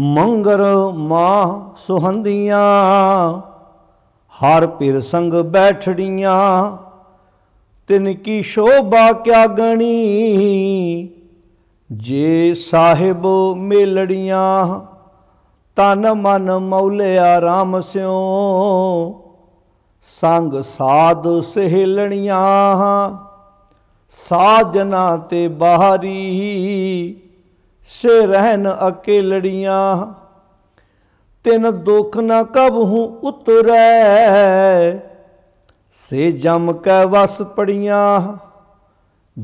ਮੰਗਰ ਮਾਹ ਸੁਹੰਦੀਆਂ ਹਰ ਪਿਰ ਸੰਗ ਬੈਠੜੀਆਂ ਤਿਨ ਕੀ ਸ਼ੋਭਾ ਕਿਆ ਗਣੀ ਜੇ ਸਾਹਿਬ ਮੇਲੜੀਆਂ ਤਨ ਮਨ ਮੌਲਿਆ RAM ਸਿਓ ਸੰਗ ਸਾਧ ਸਹਿਲਣੀਆਂ ਸਾਜਨਾ ਤੇ ਬਾਹਰੀ ਸੇ ਰਹਿਨ ਅਕੇ ਲੜੀਆਂ ਤਿੰਨ ਦੁਖ ਨਾ ਕਬਹੂ ਉਤਰੈ ਸੇ ਜਮ ਕੈ ਵਸ ਪੜੀਆਂ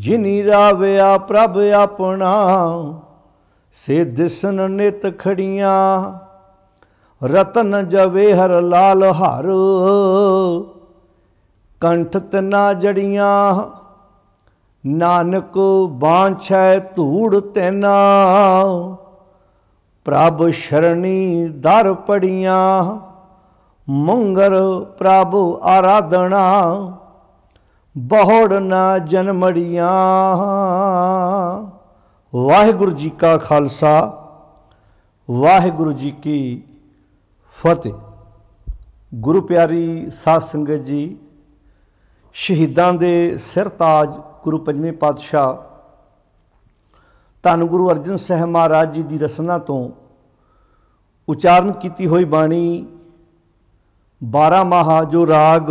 ਜਿਨੀ ਰਾਵਿਆ ਪ੍ਰਭ ਆਪਣਾ ਸੇ ਦਿਸਨ ਨਿਤ ਖੜੀਆਂ ਰਤਨ ਜਵੇ ਹਰ ਲਾਲ ਹਰ ਕੰਠ ਤਨਾ ਜੜੀਆਂ ਨਾਨਕ ਬਾਂਛੈ ਧੂੜ ਤੈਨਾ ਪ੍ਰਭ ਸ਼ਰਣੀ ਦਰ ਪੜੀਆਂ ਮੰਗਰ ਪ੍ਰਭ ਆਰਾਧਣਾ ਬਹੁੜ ਨਾ ਜਨਮੜੀਆਂ ਵਾਹਿਗੁਰੂ ਜੀ ਕਾ ਖਾਲਸਾ ਵਾਹਿਗੁਰੂ ਜੀ ਕੀ ਫਤਿਹ ਗੁਰੂ ਪਿਆਰੀ ਸਾਧ ਸੰਗਤ ਜੀ ਸ਼ਹੀਦਾਂ ਦੇ ਸਿਰ ਤਾਜ ਗੁਰੂ ਪੰਜਵੇਂ ਪਾਤਸ਼ਾਹ ਧੰਨ ਗੁਰੂ ਅਰਜਨ ਸਾਹਿਬ ਮਹਾਰਾਜ ਜੀ ਦੀ ਰਸਨਾ ਤੋਂ ਉਚਾਰਨ ਕੀਤੀ ਹੋਈ ਬਾਣੀ 12 ਮਹਾ ਜੋ ਰਾਗ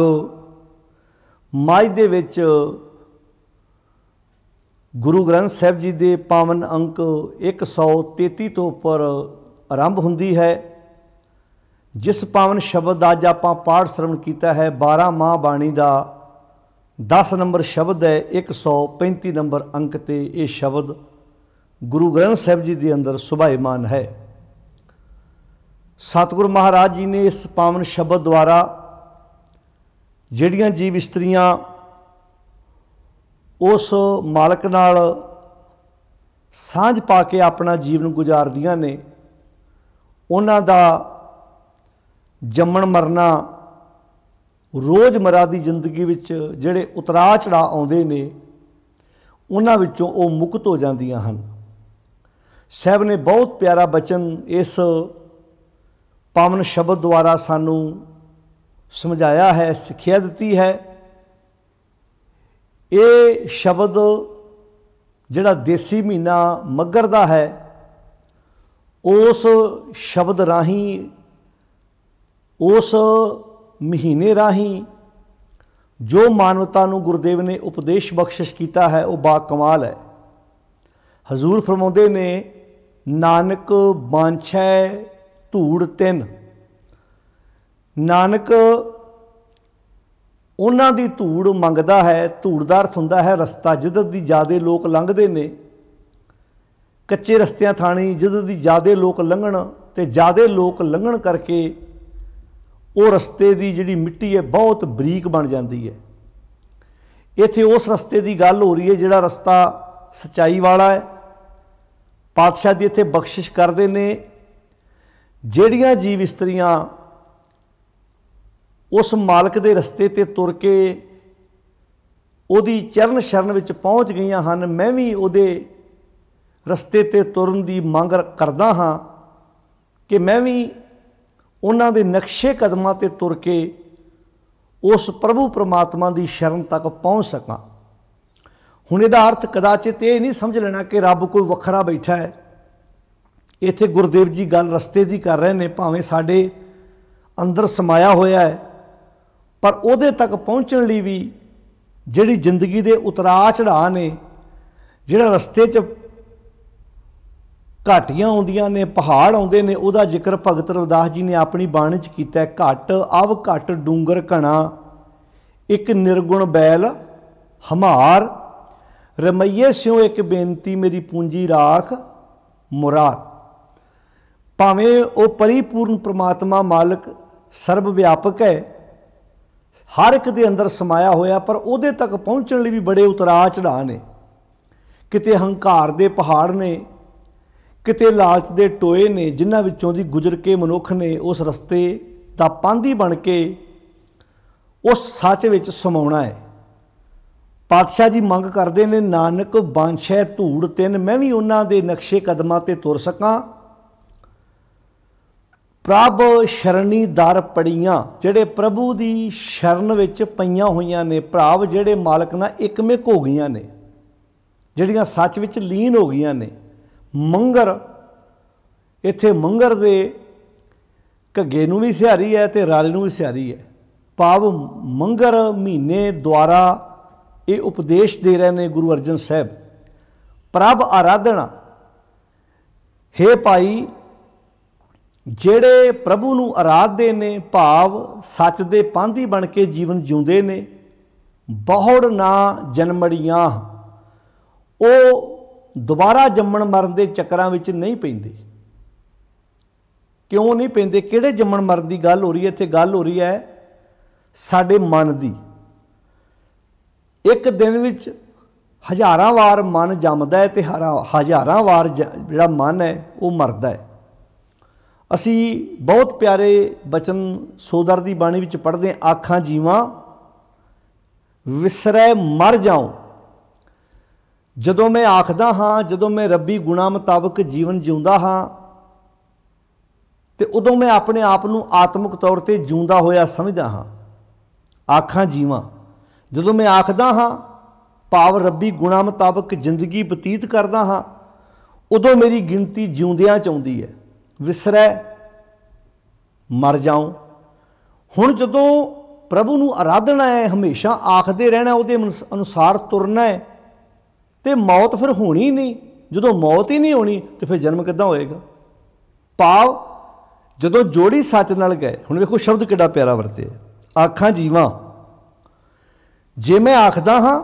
ਮਾਝ ਦੇ ਵਿੱਚ ਗੁਰੂ ਗ੍ਰੰਥ ਸਾਹਿਬ ਜੀ ਦੇ ਪਾਵਨ ਅੰਕ 133 ਤੋਂ ਉੱਪਰ ਆਰੰਭ ਹੁੰਦੀ ਹੈ ਜਿਸ ਪਾਵਨ ਸ਼ਬਦ ਦਾ ਅੱਜ ਆਪਾਂ ਪਾਠ ਸ਼ਰਵਣ ਕੀਤਾ ਹੈ 12 ਮਾਹ ਬਾਣੀ ਦਾ 10 ਨੰਬਰ ਸ਼ਬਦ ਹੈ 135 ਨੰਬਰ ਅੰਕ ਤੇ ਇਹ ਸ਼ਬਦ ਗੁਰੂ ਗ੍ਰੰਥ ਸਾਹਿਬ ਜੀ ਦੇ ਅੰਦਰ ਸੁਭਾਈਮਾਨ ਹੈ ਸਤਗੁਰ ਮਹਾਰਾਜ ਜੀ ਨੇ ਇਸ ਪਾਵਨ ਸ਼ਬਦ ਦੁਆਰਾ ਜਿਹੜੀਆਂ ਜੀਵ ਇਸਤਰੀਆਂ ਉਸ ਮਾਲਕ ਨਾਲ ਸਾਂਝ ਪਾ ਕੇ ਆਪਣਾ ਜੀਵਨ ਗੁਜ਼ਾਰਦੀਆਂ ਨੇ ਉਹਨਾਂ ਦਾ ਜੰਮਣ ਮਰਨਾ ਰੋਜ਼ਮਰਾ ਦੀ ਜ਼ਿੰਦਗੀ ਵਿੱਚ ਜਿਹੜੇ ਉਤਰਾ ਚੜਾ ਆਉਂਦੇ ਨੇ ਉਹਨਾਂ ਵਿੱਚੋਂ ਉਹ ਮੁਕਤ ਹੋ ਜਾਂਦੀਆਂ ਹਨ ਸਹਿਬ ਨੇ ਬਹੁਤ ਪਿਆਰਾ ਬਚਨ ਇਸ ਪਾਵਨ ਸ਼ਬਦ ਦੁਆਰਾ ਸਾਨੂੰ ਸਮਝਾਇਆ ਹੈ ਸਿੱਖਿਆ ਦਿੱਤੀ ਹੈ ਇਹ ਸ਼ਬਦ ਜਿਹੜਾ ਦੇਸੀ ਮਹੀਨਾ ਮੱਗਰ ਦਾ ਹੈ ਉਸ ਸ਼ਬਦ ਰਾਹੀਂ ਉਸ ਮਹੀਨੇ ਰਾਹੀਂ ਜੋ ਮਾਨਵਤਾ ਨੂੰ ਗੁਰਦੇਵ ਨੇ ਉਪਦੇਸ਼ ਬਖਸ਼ਿਸ਼ ਕੀਤਾ ਹੈ ਉਹ ਬਾ ਕਮਾਲ ਹੈ ਹਜ਼ੂਰ ਫਰਮਾਉਂਦੇ ਨੇ ਨਾਨਕ ਬਾਂਛੈ ਧੂੜ ਤਿੰਨ ਨਾਨਕ ਉਹਨਾਂ ਦੀ ਧੂੜ ਮੰਗਦਾ ਹੈ ਧੂੜ ਦਾ ਅਰਥ ਹੁੰਦਾ ਹੈ ਰਸਤਾ ਜਿੱਦ ਦੀ ਜਾਦੇ ਲੋਕ ਲੰਘਦੇ ਨੇ ਕੱਚੇ ਰਸਤਿਆਂ ਥਾਣੀ ਜਿੱਦ ਦੀ ਜਾਦੇ ਲੋਕ ਲੰਘਣ ਤੇ ਜਾਦੇ ਲੋਕ ਲੰਘਣ ਕਰਕੇ ਉਹ ਰਸਤੇ ਦੀ ਜਿਹੜੀ ਮਿੱਟੀ ਹੈ ਬਹੁਤ ਬਰੀਕ ਬਣ ਜਾਂਦੀ ਹੈ ਇੱਥੇ ਉਸ ਰਸਤੇ ਦੀ ਗੱਲ ਹੋ ਰਹੀ ਹੈ ਜਿਹੜਾ ਰਸਤਾ ਸਚਾਈ ਵਾਲਾ ਹੈ ਪਾਤਸ਼ਾਹ ਦੀ ਇੱਥੇ ਬਖਸ਼ਿਸ਼ ਕਰਦੇ ਨੇ ਜਿਹੜੀਆਂ ਜੀਵ ਇਸਤਰੀਆਂ ਉਸ ਮਾਲਕ ਦੇ ਰਸਤੇ ਤੇ ਤੁਰ ਕੇ ਉਹਦੀ ਚਰਨ ਸ਼ਰਨ ਵਿੱਚ ਪਹੁੰਚ ਗਈਆਂ ਹਨ ਮੈਂ ਵੀ ਉਹਦੇ ਰਸਤੇ ਤੇ ਤੁਰਨ ਦੀ ਮੰਗ ਕਰਦਾ ਹਾਂ ਕਿ ਮੈਂ ਵੀ ਉਹਨਾਂ ਦੇ ਨਕਸ਼ੇ ਕਦਮਾਂ ਤੇ ਤੁਰ ਕੇ ਉਸ ਪ੍ਰਭੂ ਪ੍ਰਮਾਤਮਾ ਦੀ ਸ਼ਰਨ ਤੱਕ ਪਹੁੰਚ ਸਕਾਂ ਹੁਣ ਇਹਦਾ ਅਰਥ ਕਦਾਚਿਤ ਇਹ ਨਹੀਂ ਸਮਝ ਲੈਣਾ ਕਿ ਰੱਬ ਕੋਈ ਵੱਖਰਾ ਬੈਠਾ ਹੈ ਇੱਥੇ ਗੁਰਦੇਵ ਜੀ ਗੱਲ ਰਸਤੇ ਦੀ ਕਰ ਰਹੇ ਨੇ ਭਾਵੇਂ ਸਾਡੇ ਅੰਦਰ ਸਮਾਇਆ ਹੋਇਆ ਹੈ ਪਰ ਉਹਦੇ ਤੱਕ ਪਹੁੰਚਣ ਲਈ ਵੀ ਜਿਹੜੀ ਜ਼ਿੰਦਗੀ ਦੇ ਉਤਰਾਅ ਚੜਾਅ ਨੇ ਜਿਹੜਾ ਰਸਤੇ 'ਚ ਘਾਟੀਆਂ ਆਉਂਦੀਆਂ ਨੇ ਪਹਾੜ ਆਉਂਦੇ ਨੇ ਉਹਦਾ ਜ਼ਿਕਰ ਭਗਤ ਰਵਦਾਸ ਜੀ ਨੇ ਆਪਣੀ ਬਾਣੀ 'ਚ ਕੀਤਾ ਘਟ ਅਵ ਘਟ ਡੂੰਗਰ ਘਣਾ ਇੱਕ ਨਿਰਗੁਣ ਬੈਲ ਹਮਾਰ ਰਮਈਏ ਸਿਓ ਇੱਕ ਬੇਨਤੀ ਮੇਰੀ ਪੂੰਜੀ ਰਾਖ ਮੁਰਾਰ ਭਾਵੇਂ ਉਹ ਪਰਿਪੂਰਨ ਪ੍ਰਮਾਤਮਾ ਮਾਲਕ ਸਰਬ ਵਿਆਪਕ ਹੈ ਹਰ ਇੱਕ ਦੇ ਅੰਦਰ ਸਮਾਇਆ ਹੋਇਆ ਪਰ ਉਹਦੇ ਤੱਕ ਪਹੁੰਚਣ ਲਈ ਵੀ ਬੜੇ ਉਤਰਾਅ ਚੜਾਅ ਨੇ ਕਿਤੇ ਹੰਕਾਰ ਦੇ ਪਹਾੜ ਨੇ ਕਿਤੇ ਲਾਲਚ ਦੇ ਟੋਏ ਨੇ ਜਿਨ੍ਹਾਂ ਵਿੱਚੋਂ ਦੀ ਗੁਜ਼ਰ ਕੇ ਮਨੁੱਖ ਨੇ ਉਸ ਰਸਤੇ ਦਾ ਪਾਂਦੀ ਬਣ ਕੇ ਉਸ ਸੱਚ ਵਿੱਚ ਸਮਾਉਣਾ ਹੈ ਪਾਤਸ਼ਾਹ ਜੀ ਮੰਗ ਕਰਦੇ ਨੇ ਨਾਨਕ ਬਾਂਛੈ ਧੂੜ ਤਿੰਨ ਮੈਂ ਵੀ ਉਹਨਾਂ ਦੇ ਨਕਸ਼ੇ ਕਦਮਾਂ ਤੇ ਤੁਰ ਸਕਾਂ ਪ੍ਰਭ ਸ਼ਰਣੀ ਦਰ ਪੜੀਆਂ ਜਿਹੜੇ ਪ੍ਰਭੂ ਦੀ ਸ਼ਰਨ ਵਿੱਚ ਪਈਆਂ ਹੋਈਆਂ ਨੇ ਭਾਵ ਜਿਹੜੇ ਮਾਲਕ ਨਾਲ ਇੱਕਮਿਕ ਹੋ ਗਈਆਂ ਨੇ ਜਿਹੜੀਆਂ ਸੱਚ ਵਿੱਚ ਲੀਨ ਹੋ ਗਈਆਂ ਨੇ ਮੰਗਰ ਇੱਥੇ ਮੰਗਰ ਦੇ ਘੱਗੇ ਨੂੰ ਵੀ ਸਿਹਾਰੀ ਹੈ ਤੇ ਰਾਲੇ ਨੂੰ ਵੀ ਸਿਹਾਰੀ ਹੈ ਪਾਵ ਮੰਗਰ ਮਹੀਨੇ ਦੁਆਰਾ ਇਹ ਉਪਦੇਸ਼ ਦੇ ਰਹੇ ਨੇ ਗੁਰੂ ਅਰਜਨ ਸਾਹਿਬ ਪ੍ਰਭ ਆਰਾਧਨਾ हे ਭਾਈ ਜਿਹੜੇ ਪ੍ਰਭੂ ਨੂੰ ਆਰਾਧਦੇ ਨੇ ਭਾਵ ਸੱਚ ਦੇ ਪਾਂਧੀ ਬਣ ਕੇ ਜੀਵਨ ਜਿਉਂਦੇ ਨੇ ਬਹੁੜ ਨਾ ਜਨਮੜੀਆਂ ਉਹ ਦੁਬਾਰਾ ਜੰਮਣ ਮਰਨ ਦੇ ਚੱਕਰਾਂ ਵਿੱਚ ਨਹੀਂ ਪੈਂਦੇ ਕਿਉਂ ਨਹੀਂ ਪੈਂਦੇ ਕਿਹੜੇ ਜੰਮਣ ਮਰਨ ਦੀ ਗੱਲ ਹੋ ਰਹੀ ਹੈ ਇੱਥੇ ਗੱਲ ਹੋ ਰਹੀ ਹੈ ਸਾਡੇ ਮਨ ਦੀ ਇੱਕ ਦਿਨ ਵਿੱਚ ਹਜ਼ਾਰਾਂ ਵਾਰ ਮਨ ਜੰਮਦਾ ਹੈ ਤੇ ਹਜ਼ਾਰਾਂ ਵਾਰ ਜਿਹੜਾ ਮਨ ਹੈ ਉਹ ਮਰਦਾ ਹੈ ਅਸੀਂ ਬਹੁਤ ਪਿਆਰੇ ਬਚਨ ਸੋਦਰ ਦੀ ਬਾਣੀ ਵਿੱਚ ਪੜ੍ਹਦੇ ਆਖਾਂ ਜੀਵਾਂ ਵਿਸਰੈ ਮਰ ਜਾਉ ਜਦੋਂ ਮੈਂ ਆਖਦਾ ਹਾਂ ਜਦੋਂ ਮੈਂ ਰੱਬੀ ਗੁਣਾ ਮੁਤਾਬਕ ਜੀਵਨ ਜਿਉਂਦਾ ਹਾਂ ਤੇ ਉਦੋਂ ਮੈਂ ਆਪਣੇ ਆਪ ਨੂੰ ਆਤਮਿਕ ਤੌਰ ਤੇ ਜਿਉਂਦਾ ਹੋਇਆ ਸਮਝਦਾ ਹਾਂ ਆਖਾਂ ਜੀਵਾਂ ਜਦੋਂ ਮੈਂ ਆਖਦਾ ਹਾਂ ਭਾਵ ਰੱਬੀ ਗੁਣਾ ਮੁਤਾਬਕ ਜ਼ਿੰਦਗੀ ਬਤੀਤ ਕਰਦਾ ਹਾਂ ਉਦੋਂ ਮੇਰੀ ਗਿਣਤੀ ਜਿਉਂਦਿਆਂ ਚ ਆਉਂਦੀ ਹੈ ਵਿਸਰੈ ਮਰ ਜਾਉ ਹੁਣ ਜਦੋਂ ਪ੍ਰਭੂ ਨੂੰ ਆਰਾਧਨਾ ਹੈ ਹਮੇਸ਼ਾ ਆਖਦੇ ਰਹਿਣਾ ਉਹਦੇ ਅਨੁਸਾਰ ਤੁਰਨਾ ਹੈ ਤੇ ਮੌਤ ਫਿਰ ਹੋਣੀ ਨਹੀਂ ਜਦੋਂ ਮੌਤ ਹੀ ਨਹੀਂ ਹੋਣੀ ਤੇ ਫਿਰ ਜਨਮ ਕਿੱਦਾਂ ਹੋਏਗਾ ਪਾਵ ਜਦੋਂ ਜੋੜੀ ਸੱਚ ਨਾਲ ਗਏ ਹੁਣ ਵੇਖੋ ਸ਼ਬਦ ਕਿੱਡਾ ਪਿਆਰਾ ਵਰਤੇ ਆਖਾਂ ਜੀਵਾਂ ਜੇ ਮੈਂ ਆਖਦਾ ਹਾਂ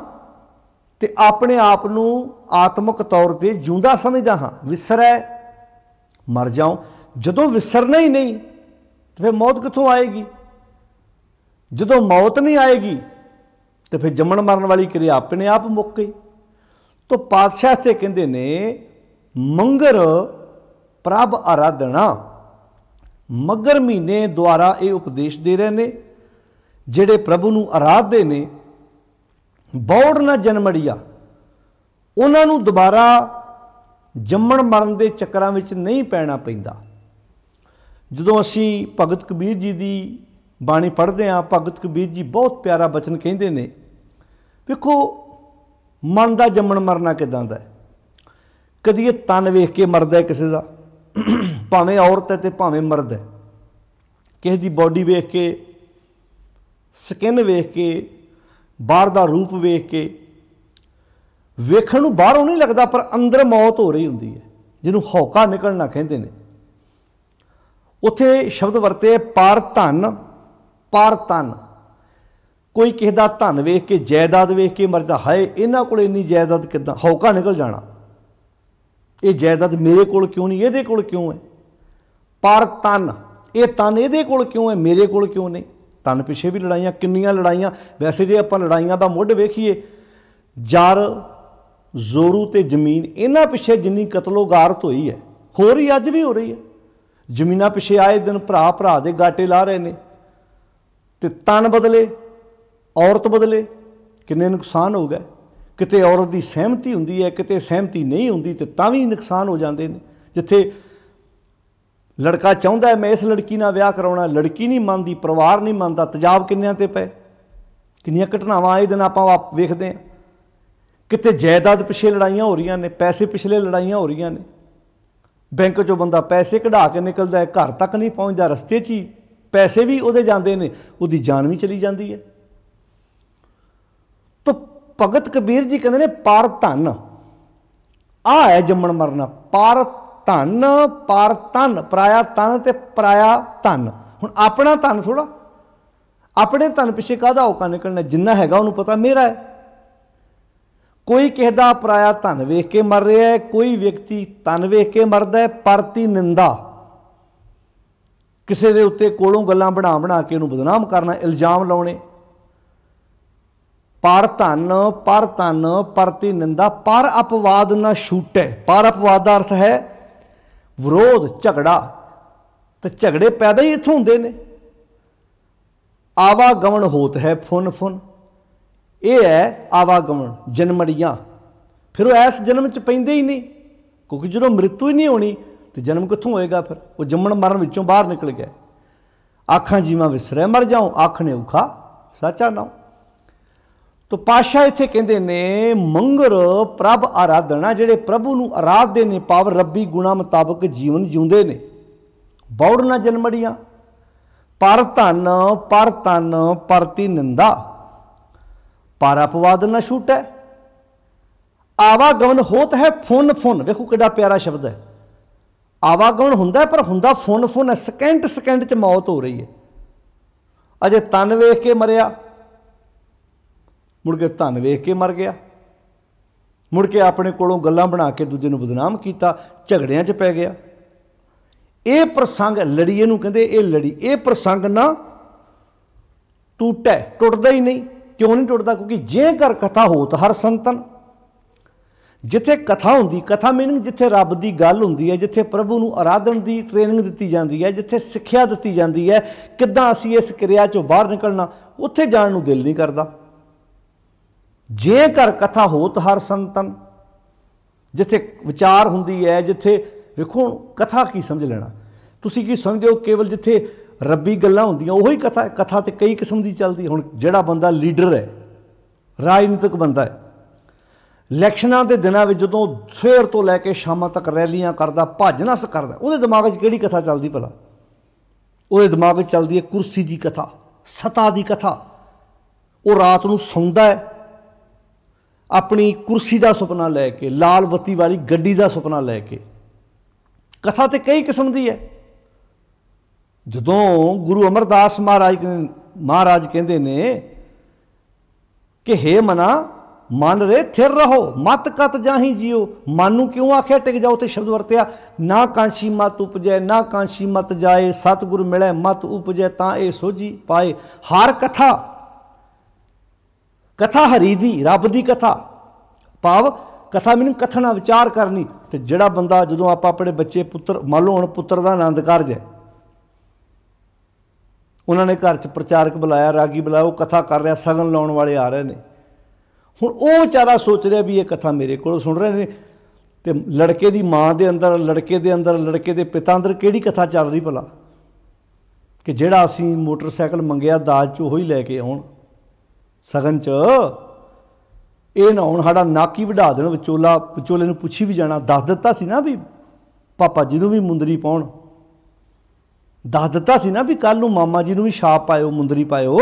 ਤੇ ਆਪਣੇ ਆਪ ਨੂੰ ਆਤਮਿਕ ਤੌਰ ਤੇ ਜਿਉਂਦਾ ਸਮਝਦਾ ਹਾਂ ਵਿਸਰੈ ਮਰ ਜਾਉ ਜਦੋਂ ਵਿਸਰਨਾ ਹੀ ਨਹੀਂ ਤੇ ਫਿਰ ਮੌਤ ਕਿੱਥੋਂ ਆਏਗੀ ਜਦੋਂ ਮੌਤ ਨਹੀਂ ਆਏਗੀ ਤੇ ਫਿਰ ਜੰਮਣ ਮਰਨ ਵਾਲੀ ਕਿਰਿਆ ਆਪਣੇ ਆਪ ਮੁੱਕ ਗਈ ਤੋ ਪਾਤਸ਼ਾਹ ਤੇ ਕਹਿੰਦੇ ਨੇ ਮੰਗਰ ਪ੍ਰਭ ਅਰਾਧਣਾ ਮਗਰ ਮਹੀਨੇ ਦੁਆਰਾ ਇਹ ਉਪਦੇਸ਼ ਦੇ ਰਹੇ ਨੇ ਜਿਹੜੇ ਪ੍ਰਭੂ ਨੂੰ ਅਰਾਧਦੇ ਨੇ ਬੌੜ ਨਾ ਜਨਮੜੀਆ ਉਹਨਾਂ ਨੂੰ ਦੁਬਾਰਾ ਜੰਮਣ ਮਰਨ ਦੇ ਚੱਕਰਾਂ ਵਿੱਚ ਨਹੀਂ ਪੈਣਾ ਪੈਂਦਾ ਜਦੋਂ ਅਸੀਂ ਭਗਤ ਕਬੀਰ ਜੀ ਦੀ ਬਾਣੀ ਪੜ੍ਹਦੇ ਆ ਭਗਤ ਕਬੀਰ ਜੀ ਬਹੁਤ ਪਿਆਰਾ ਬਚਨ ਕਹਿੰਦੇ ਨੇ ਵੇਖੋ ਮਨ ਦਾ ਜੰਮਣ ਮਰਨਾ ਕਿਦਾਂ ਦਾ ਕਦੀ ਇਹ ਤਨ ਵੇਖ ਕੇ ਮਰਦਾ ਕਿਸੇ ਦਾ ਭਾਵੇਂ ਔਰਤ ਹੈ ਤੇ ਭਾਵੇਂ ਮਰਦ ਹੈ ਕਿਸੇ ਦੀ ਬਾਡੀ ਵੇਖ ਕੇ ਸਕਿਨ ਵੇਖ ਕੇ ਬਾਹਰ ਦਾ ਰੂਪ ਵੇਖ ਕੇ ਵੇਖਣ ਨੂੰ ਬਾਹਰੋਂ ਨਹੀਂ ਲੱਗਦਾ ਪਰ ਅੰਦਰ ਮੌਤ ਹੋ ਰਹੀ ਹੁੰਦੀ ਹੈ ਜਿਹਨੂੰ ਹੌਕਾ ਨਿਕਲਣਾ ਕਹਿੰਦੇ ਨੇ ਉਥੇ ਸ਼ਬਦ ਵਰਤੇ ਪਾਰ ਧਨ ਪਾਰ ਤਨ ਕੋਈ ਕਿਸੇ ਦਾ ਧਨ ਵੇਖ ਕੇ ਜਾਇਦਾਦ ਵੇਖ ਕੇ ਮਰਦਾ ਹਾਏ ਇਹਨਾਂ ਕੋਲ ਇੰਨੀ ਜਾਇਦਾਦ ਕਿਦਾਂ ਹੌਕਾ ਨਿਕਲ ਜਾਣਾ ਇਹ ਜਾਇਦਾਦ ਮੇਰੇ ਕੋਲ ਕਿਉਂ ਨਹੀਂ ਇਹਦੇ ਕੋਲ ਕਿਉਂ ਹੈ ਪਰ ਤਨ ਇਹ ਤਨ ਇਹਦੇ ਕੋਲ ਕਿਉਂ ਹੈ ਮੇਰੇ ਕੋਲ ਕਿਉਂ ਨਹੀਂ ਤਨ ਪਿੱਛੇ ਵੀ ਲੜਾਈਆਂ ਕਿੰਨੀਆਂ ਲੜਾਈਆਂ ਵੈਸੇ ਜੇ ਆਪਾਂ ਲੜਾਈਆਂ ਦਾ ਮੁੱਢ ਵੇਖੀਏ ਜਰ ਜ਼ੋਰੂ ਤੇ ਜ਼ਮੀਨ ਇਹਨਾਂ ਪਿੱਛੇ ਜਿੰਨੀ ਕਤਲੋਗਾਰਤ ਹੋਈ ਹੈ ਹੋ ਰਹੀ ਅੱਜ ਵੀ ਹੋ ਰਹੀ ਹੈ ਜ਼ਮੀਨਾਂ ਪਿੱਛੇ ਆਏ ਦਿਨ ਭਰਾ ਭਰਾ ਦੇ ਗਾਟੇ ਲਾ ਰਹੇ ਨੇ ਤੇ ਤਨ ਬਦਲੇ ਔਰਤ ਬਦਲੇ ਕਿੰਨੇ ਨੁਕਸਾਨ ਹੋ ਗਏ ਕਿਤੇ ਔਰਤ ਦੀ ਸਹਿਮਤੀ ਹੁੰਦੀ ਹੈ ਕਿਤੇ ਸਹਿਮਤੀ ਨਹੀਂ ਹੁੰਦੀ ਤੇ ਤਾਂ ਵੀ ਨੁਕਸਾਨ ਹੋ ਜਾਂਦੇ ਨੇ ਜਿੱਥੇ ਲੜਕਾ ਚਾਹੁੰਦਾ ਹੈ ਮੈਂ ਇਸ ਲੜਕੀ ਨਾਲ ਵਿਆਹ ਕਰਾਉਣਾ ਲੜਕੀ ਨਹੀਂ ਮੰਨਦੀ ਪਰਿਵਾਰ ਨਹੀਂ ਮੰਨਦਾ ਤਜਾਬ ਕਿੰਨਿਆਂ ਤੇ ਪਏ ਕਿੰਨੀਆਂ ਘਟਨਾਵਾਂ ਇਹ ਦਿਨ ਆਪਾਂ ਵੇਖਦੇ ਆ ਕਿਤੇ ਜਾਇਦਾਦ ਪਿਛੇ ਲੜਾਈਆਂ ਹੋ ਰਹੀਆਂ ਨੇ ਪੈਸੇ ਪਿਛਲੇ ਲੜਾਈਆਂ ਹੋ ਰਹੀਆਂ ਨੇ ਬੈਂਕ ਚੋਂ ਬੰਦਾ ਪੈਸੇ ਕਢਾ ਕੇ ਨਿਕਲਦਾ ਹੈ ਘਰ ਤੱਕ ਨਹੀਂ ਪਹੁੰਚਦਾ ਰਸਤੇ 'ਚ ਹੀ ਪੈਸੇ ਵੀ ਉਹਦੇ ਜਾਂਦੇ ਨੇ ਉਹਦੀ ਜਾਨ ਵੀ ਚਲੀ ਜਾਂਦੀ ਹੈ ਭਗਤ ਕਬੀਰ ਜੀ ਕਹਿੰਦੇ ਨੇ ਪਾਰ ਧਨ ਆ ਹੈ ਜੰਮਣ ਮਰਨਾ ਪਾਰ ਧਨ ਪਾਰ ਧਨ ਪਰਾਇਆ ਧਨ ਤੇ ਪਰਾਇਆ ਧਨ ਹੁਣ ਆਪਣਾ ਧਨ ਥੋੜਾ ਆਪਣੇ ਧਨ ਪਿੱਛੇ ਕਾਹਦਾ ਔਕਾ ਨਿਕਲਣਾ ਜਿੰਨਾ ਹੈਗਾ ਉਹਨੂੰ ਪਤਾ ਮੇਰਾ ਹੈ ਕੋਈ ਦਾ ਪਰਾਇਆ ਧਨ ਵੇਖ ਕੇ ਮਰ ਰਿਹਾ ਹੈ ਕੋਈ ਵਿਅਕਤੀ ਧਨ ਵੇਖ ਕੇ ਮਰਦਾ ਹੈ ਪਰਤੀ ਨਿੰਦਾ ਕਿਸੇ ਦੇ ਉੱਤੇ ਕੋਲੋਂ ਗੱਲਾਂ ਬਣਾ ਬਣਾ ਕੇ ਉਹਨੂੰ ਬਦਨਾਮ ਕਰਨਾ ਇਲਜ਼ਾਮ ਲਾਉਣੇ ਪਰ ਧਨ ਪਰ ਧਨ ਪਰਤੀ ਨਿੰਦਾ ਪਰ ਅਪਵਾਦ ਨਾ ਛੂਟੇ ਪਰ ਅਪਵਾਦ ਦਾ ਅਰਥ ਹੈ ਵਿਰੋਧ ਝਗੜਾ ਤੇ ਝਗੜੇ ਪੈਦਾ ਹੀ ਇਥੋਂ ਹੁੰਦੇ ਨੇ ਆਵਾਗਮਨ ਹੋਤ ਹੈ ਫੁਨ ਫੁਨ ਇਹ ਹੈ ਆਵਾਗਮਨ ਜਨਮੜੀਆਂ ਫਿਰ ਉਹ ਇਸ ਜਨਮ ਚ ਪੈਂਦੇ ਹੀ ਨਹੀਂ ਕਿਉਂਕਿ ਜਦੋਂ ਮ੍ਰਿਤੂ ਹੀ ਨਹੀਂ ਹੋਣੀ ਤੇ ਜਨਮ ਕਿੱਥੋਂ ਹੋਏਗਾ ਫਿਰ ਉਹ ਜੰਮਣ ਮਰਨ ਵਿੱਚੋਂ ਬਾਹਰ ਨਿਕਲ ਗਿਆ ਆਖਾਂ ਜੀਵਾਂ ਵਿਸਰੇ ਮਰ ਜਾਉ ਆਖਣੇ ਉਖਾ ਸੱਚਾ ਨਾ ਤੋ ਪਾਸ਼ਾ ਇੱਥੇ ਕਹਿੰਦੇ ਨੇ ਮੰਗਰ ਪ੍ਰਭ ਆਰਾਧਨਾ ਜਿਹੜੇ ਪ੍ਰਭੂ ਨੂੰ ਆਰਾਧਦੇ ਨੇ ਪਾਵਰ ਰੱਬੀ ਗੁਣਾ ਮੁਤਾਬਕ ਜੀਵਨ ਜਿਉਂਦੇ ਨੇ ਬੌੜ ਨਾ ਜਨਮੜੀਆਂ ਪਰ ਧਨ ਪਰ ਤਨ ਪਰਤੀ ਨਿੰਦਾ ਪਰ ਅਪਵਾਦ ਨਾ ਛੂਟੈ ਆਵਾਗਮਨ ਹੋਤ ਹੈ ਫੁੰਨ ਫੁੰਨ ਵੇਖੋ ਕਿੰਨਾ ਪਿਆਰਾ ਸ਼ਬਦ ਹੈ ਆਵਾਗਮਨ ਹੁੰਦਾ ਪਰ ਹੁੰਦਾ ਫੁੰਨ ਫੁੰਨ ਸਕਿੰਟ ਸਕਿੰਟ ਚ ਮੌਤ ਹੋ ਰਹੀ ਹੈ ਅਜੇ ਤਨ ਵੇਖ ਕੇ ਮਰਿਆ ਮੁੜ ਕੇ ਧਨ ਵੇਖ ਕੇ ਮਰ ਗਿਆ ਮੁੜ ਕੇ ਆਪਣੇ ਕੋਲੋਂ ਗੱਲਾਂ ਬਣਾ ਕੇ ਦੂਜੇ ਨੂੰ ਬਦਨਾਮ ਕੀਤਾ ਝਗੜਿਆਂ 'ਚ ਪੈ ਗਿਆ ਇਹ ਪ੍ਰਸੰਗ ਲੜੀਏ ਨੂੰ ਕਹਿੰਦੇ ਇਹ ਲੜੀ ਇਹ ਪ੍ਰਸੰਗ ਨਾ ਟੁੱਟੇ ਟੁੱਟਦਾ ਹੀ ਨਹੀਂ ਕਿਉਂ ਨਹੀਂ ਟੁੱਟਦਾ ਕਿਉਂਕਿ ਜੇਕਰ ਕਥਾ ਹੋਤ ਹਰ ਸੰਤਨ ਜਿੱਥੇ ਕਥਾ ਹੁੰਦੀ ਕਥਾ ਮੀਨਿੰਗ ਜਿੱਥੇ ਰੱਬ ਦੀ ਗੱਲ ਹੁੰਦੀ ਹੈ ਜਿੱਥੇ ਪ੍ਰਭੂ ਨੂੰ ਆਰਾਧਨ ਦੀ ਟ੍ਰੇਨਿੰਗ ਦਿੱਤੀ ਜਾਂਦੀ ਹੈ ਜਿੱਥੇ ਸਿੱਖਿਆ ਦਿੱਤੀ ਜਾਂਦੀ ਹੈ ਕਿੱਦਾਂ ਅਸੀਂ ਇਸ ਕਿਰਿਆ ਚੋਂ ਬਾਹਰ ਨਿਕਲਣਾ ਉੱਥੇ ਜਾਣ ਨੂੰ ਦਿਲ ਨਹੀਂ ਕਰਦਾ ਜੇਕਰ ਕਥਾ ਹੋਤ ਹਰ ਸੰਤਨ ਜਿੱਥੇ ਵਿਚਾਰ ਹੁੰਦੀ ਹੈ ਜਿੱਥੇ ਵੇਖੋ ਕਥਾ ਕੀ ਸਮਝ ਲੈਣਾ ਤੁਸੀਂ ਕੀ ਸਮਝਦੇ ਹੋ ਕੇਵਲ ਜਿੱਥੇ ਰੱਬੀ ਗੱਲਾਂ ਹੁੰਦੀਆਂ ਉਹੀ ਕਥਾ ਕਥਾ ਤੇ ਕਈ ਕਿਸਮ ਦੀ ਚੱਲਦੀ ਹੁਣ ਜਿਹੜਾ ਬੰਦਾ ਲੀਡਰ ਹੈ ਰਾਜਨੀਤਿਕ ਬੰਦਾ ਹੈ ਇਲੈਕਸ਼ਨਾਂ ਦੇ ਦਿਨਾਂ ਵਿੱਚ ਜਦੋਂ ਸਵੇਰ ਤੋਂ ਲੈ ਕੇ ਸ਼ਾਮਾਂ ਤੱਕ ਰੈਲੀਆਂ ਕਰਦਾ ਭੱਜ ਨਸ ਕਰਦਾ ਉਹਦੇ ਦਿਮਾਗ 'ਚ ਕਿਹੜੀ ਕਥਾ ਚੱਲਦੀ ਭਲਾ ਉਹਦੇ ਦਿਮਾਗ 'ਚ ਚੱਲਦੀ ਹੈ ਕੁਰਸੀ ਦੀ ਕਥਾ ਸਤਾ ਦੀ ਕਥਾ ਉਹ ਰਾਤ ਨੂੰ ਸੌਂਦਾ ਹੈ ਆਪਣੀ ਕੁਰਸੀ ਦਾ ਸੁਪਨਾ ਲੈ ਕੇ ਲਾਲ ਬੱਤੀ ਵਾਲੀ ਗੱਡੀ ਦਾ ਸੁਪਨਾ ਲੈ ਕੇ ਕਥਾ ਤੇ ਕਈ ਕਿਸਮ ਦੀ ਹੈ ਜਦੋਂ ਗੁਰੂ ਅਮਰਦਾਸ ਮਹਾਰਾਜ ਮਹਾਰਾਜ ਕਹਿੰਦੇ ਨੇ ਕਿ हे ਮਨਾ ਮਨ ਰੇ ਥਿਰ ਰਹੋ ਮਤ ਕਤ ਜਾਹੀ ਜਿਓ ਮਨ ਨੂੰ ਕਿਉਂ ਆਖਿਆ ਟਿਕ ਜਾਓ ਤੇ ਸ਼ਬਦ ਵਰਤਿਆ ਨਾ ਕਾਂਸ਼ੀ ਮਤ ਉਪਜੈ ਨਾ ਕਾਂਸ਼ੀ ਮਤ ਜਾਏ ਸਤਗੁਰ ਮਿਲੈ ਮਤ ਉਪਜੈ ਤਾਂ ਇਹ ਸੋਝੀ ਪਾਏ ਹਰ ਕਥਾ ਕਥਾ ਹਰੀ ਦੀ ਰੱਬ ਦੀ ਕਥਾ ਭਾਵ ਕਥਾ ਮੈਨੂੰ ਕਥਨਾ ਵਿਚਾਰ ਕਰਨੀ ਤੇ ਜਿਹੜਾ ਬੰਦਾ ਜਦੋਂ ਆਪਾਂ ਆਪਣੇ ਬੱਚੇ ਪੁੱਤਰ ਮੰਨ ਲਓ ਹੁਣ ਪੁੱਤਰ ਦਾ ਆਨੰਦ ਕਾਰਜ ਹੈ ਉਹਨਾਂ ਨੇ ਘਰ 'ਚ ਪ੍ਰਚਾਰਕ ਬੁਲਾਇਆ ਰਾਗੀ ਬੁਲਾਇਆ ਉਹ ਕਥਾ ਕਰ ਰਿਹਾ ਸਗਨ ਲਾਉਣ ਵਾਲੇ ਆ ਰਹੇ ਨੇ ਹੁਣ ਉਹ ਵਿਚਾਰਾ ਸੋਚ ਰਿਹਾ ਵੀ ਇਹ ਕਥਾ ਮੇਰੇ ਕੋਲ ਸੁਣ ਰਹੇ ਨੇ ਤੇ ਲੜਕੇ ਦੀ ਮਾਂ ਦੇ ਅੰਦਰ ਲੜਕੇ ਦੇ ਅੰਦਰ ਲੜਕੇ ਦੇ ਪਿਤਾ ਅੰਦਰ ਕਿਹੜੀ ਕਥਾ ਚੱਲ ਰਹੀ ਭਲਾ ਕਿ ਜਿਹੜਾ ਅਸੀਂ ਮੋਟਰਸਾਈਕਲ ਮੰਗਿਆ ਦਾਜ 'ਚ ਉਹ ਹੀ ਲੈ ਕੇ ਆਉਣ ਸਗਨ ਚ ਇਹ ਨਾ ਹੁਣ ਸਾਡਾ ਨਾਕੀ ਵਢਾ ਦੇਣ ਵਿਚੋਲਾ ਵਿਚੋਲੇ ਨੂੰ ਪੁੱਛੀ ਵੀ ਜਾਣਾ ਦੱਸ ਦਿੱਤਾ ਸੀ ਨਾ ਵੀ ਪਾਪਾ ਜੀ ਨੂੰ ਵੀ ਮੁੰਦਰੀ ਪਾਉਣ ਦੱਸ ਦਿੱਤਾ ਸੀ ਨਾ ਵੀ ਕੱਲ ਨੂੰ ਮਾਮਾ ਜੀ ਨੂੰ ਵੀ ਛਾਪ ਪਾਇਓ ਮੁੰਦਰੀ ਪਾਇਓ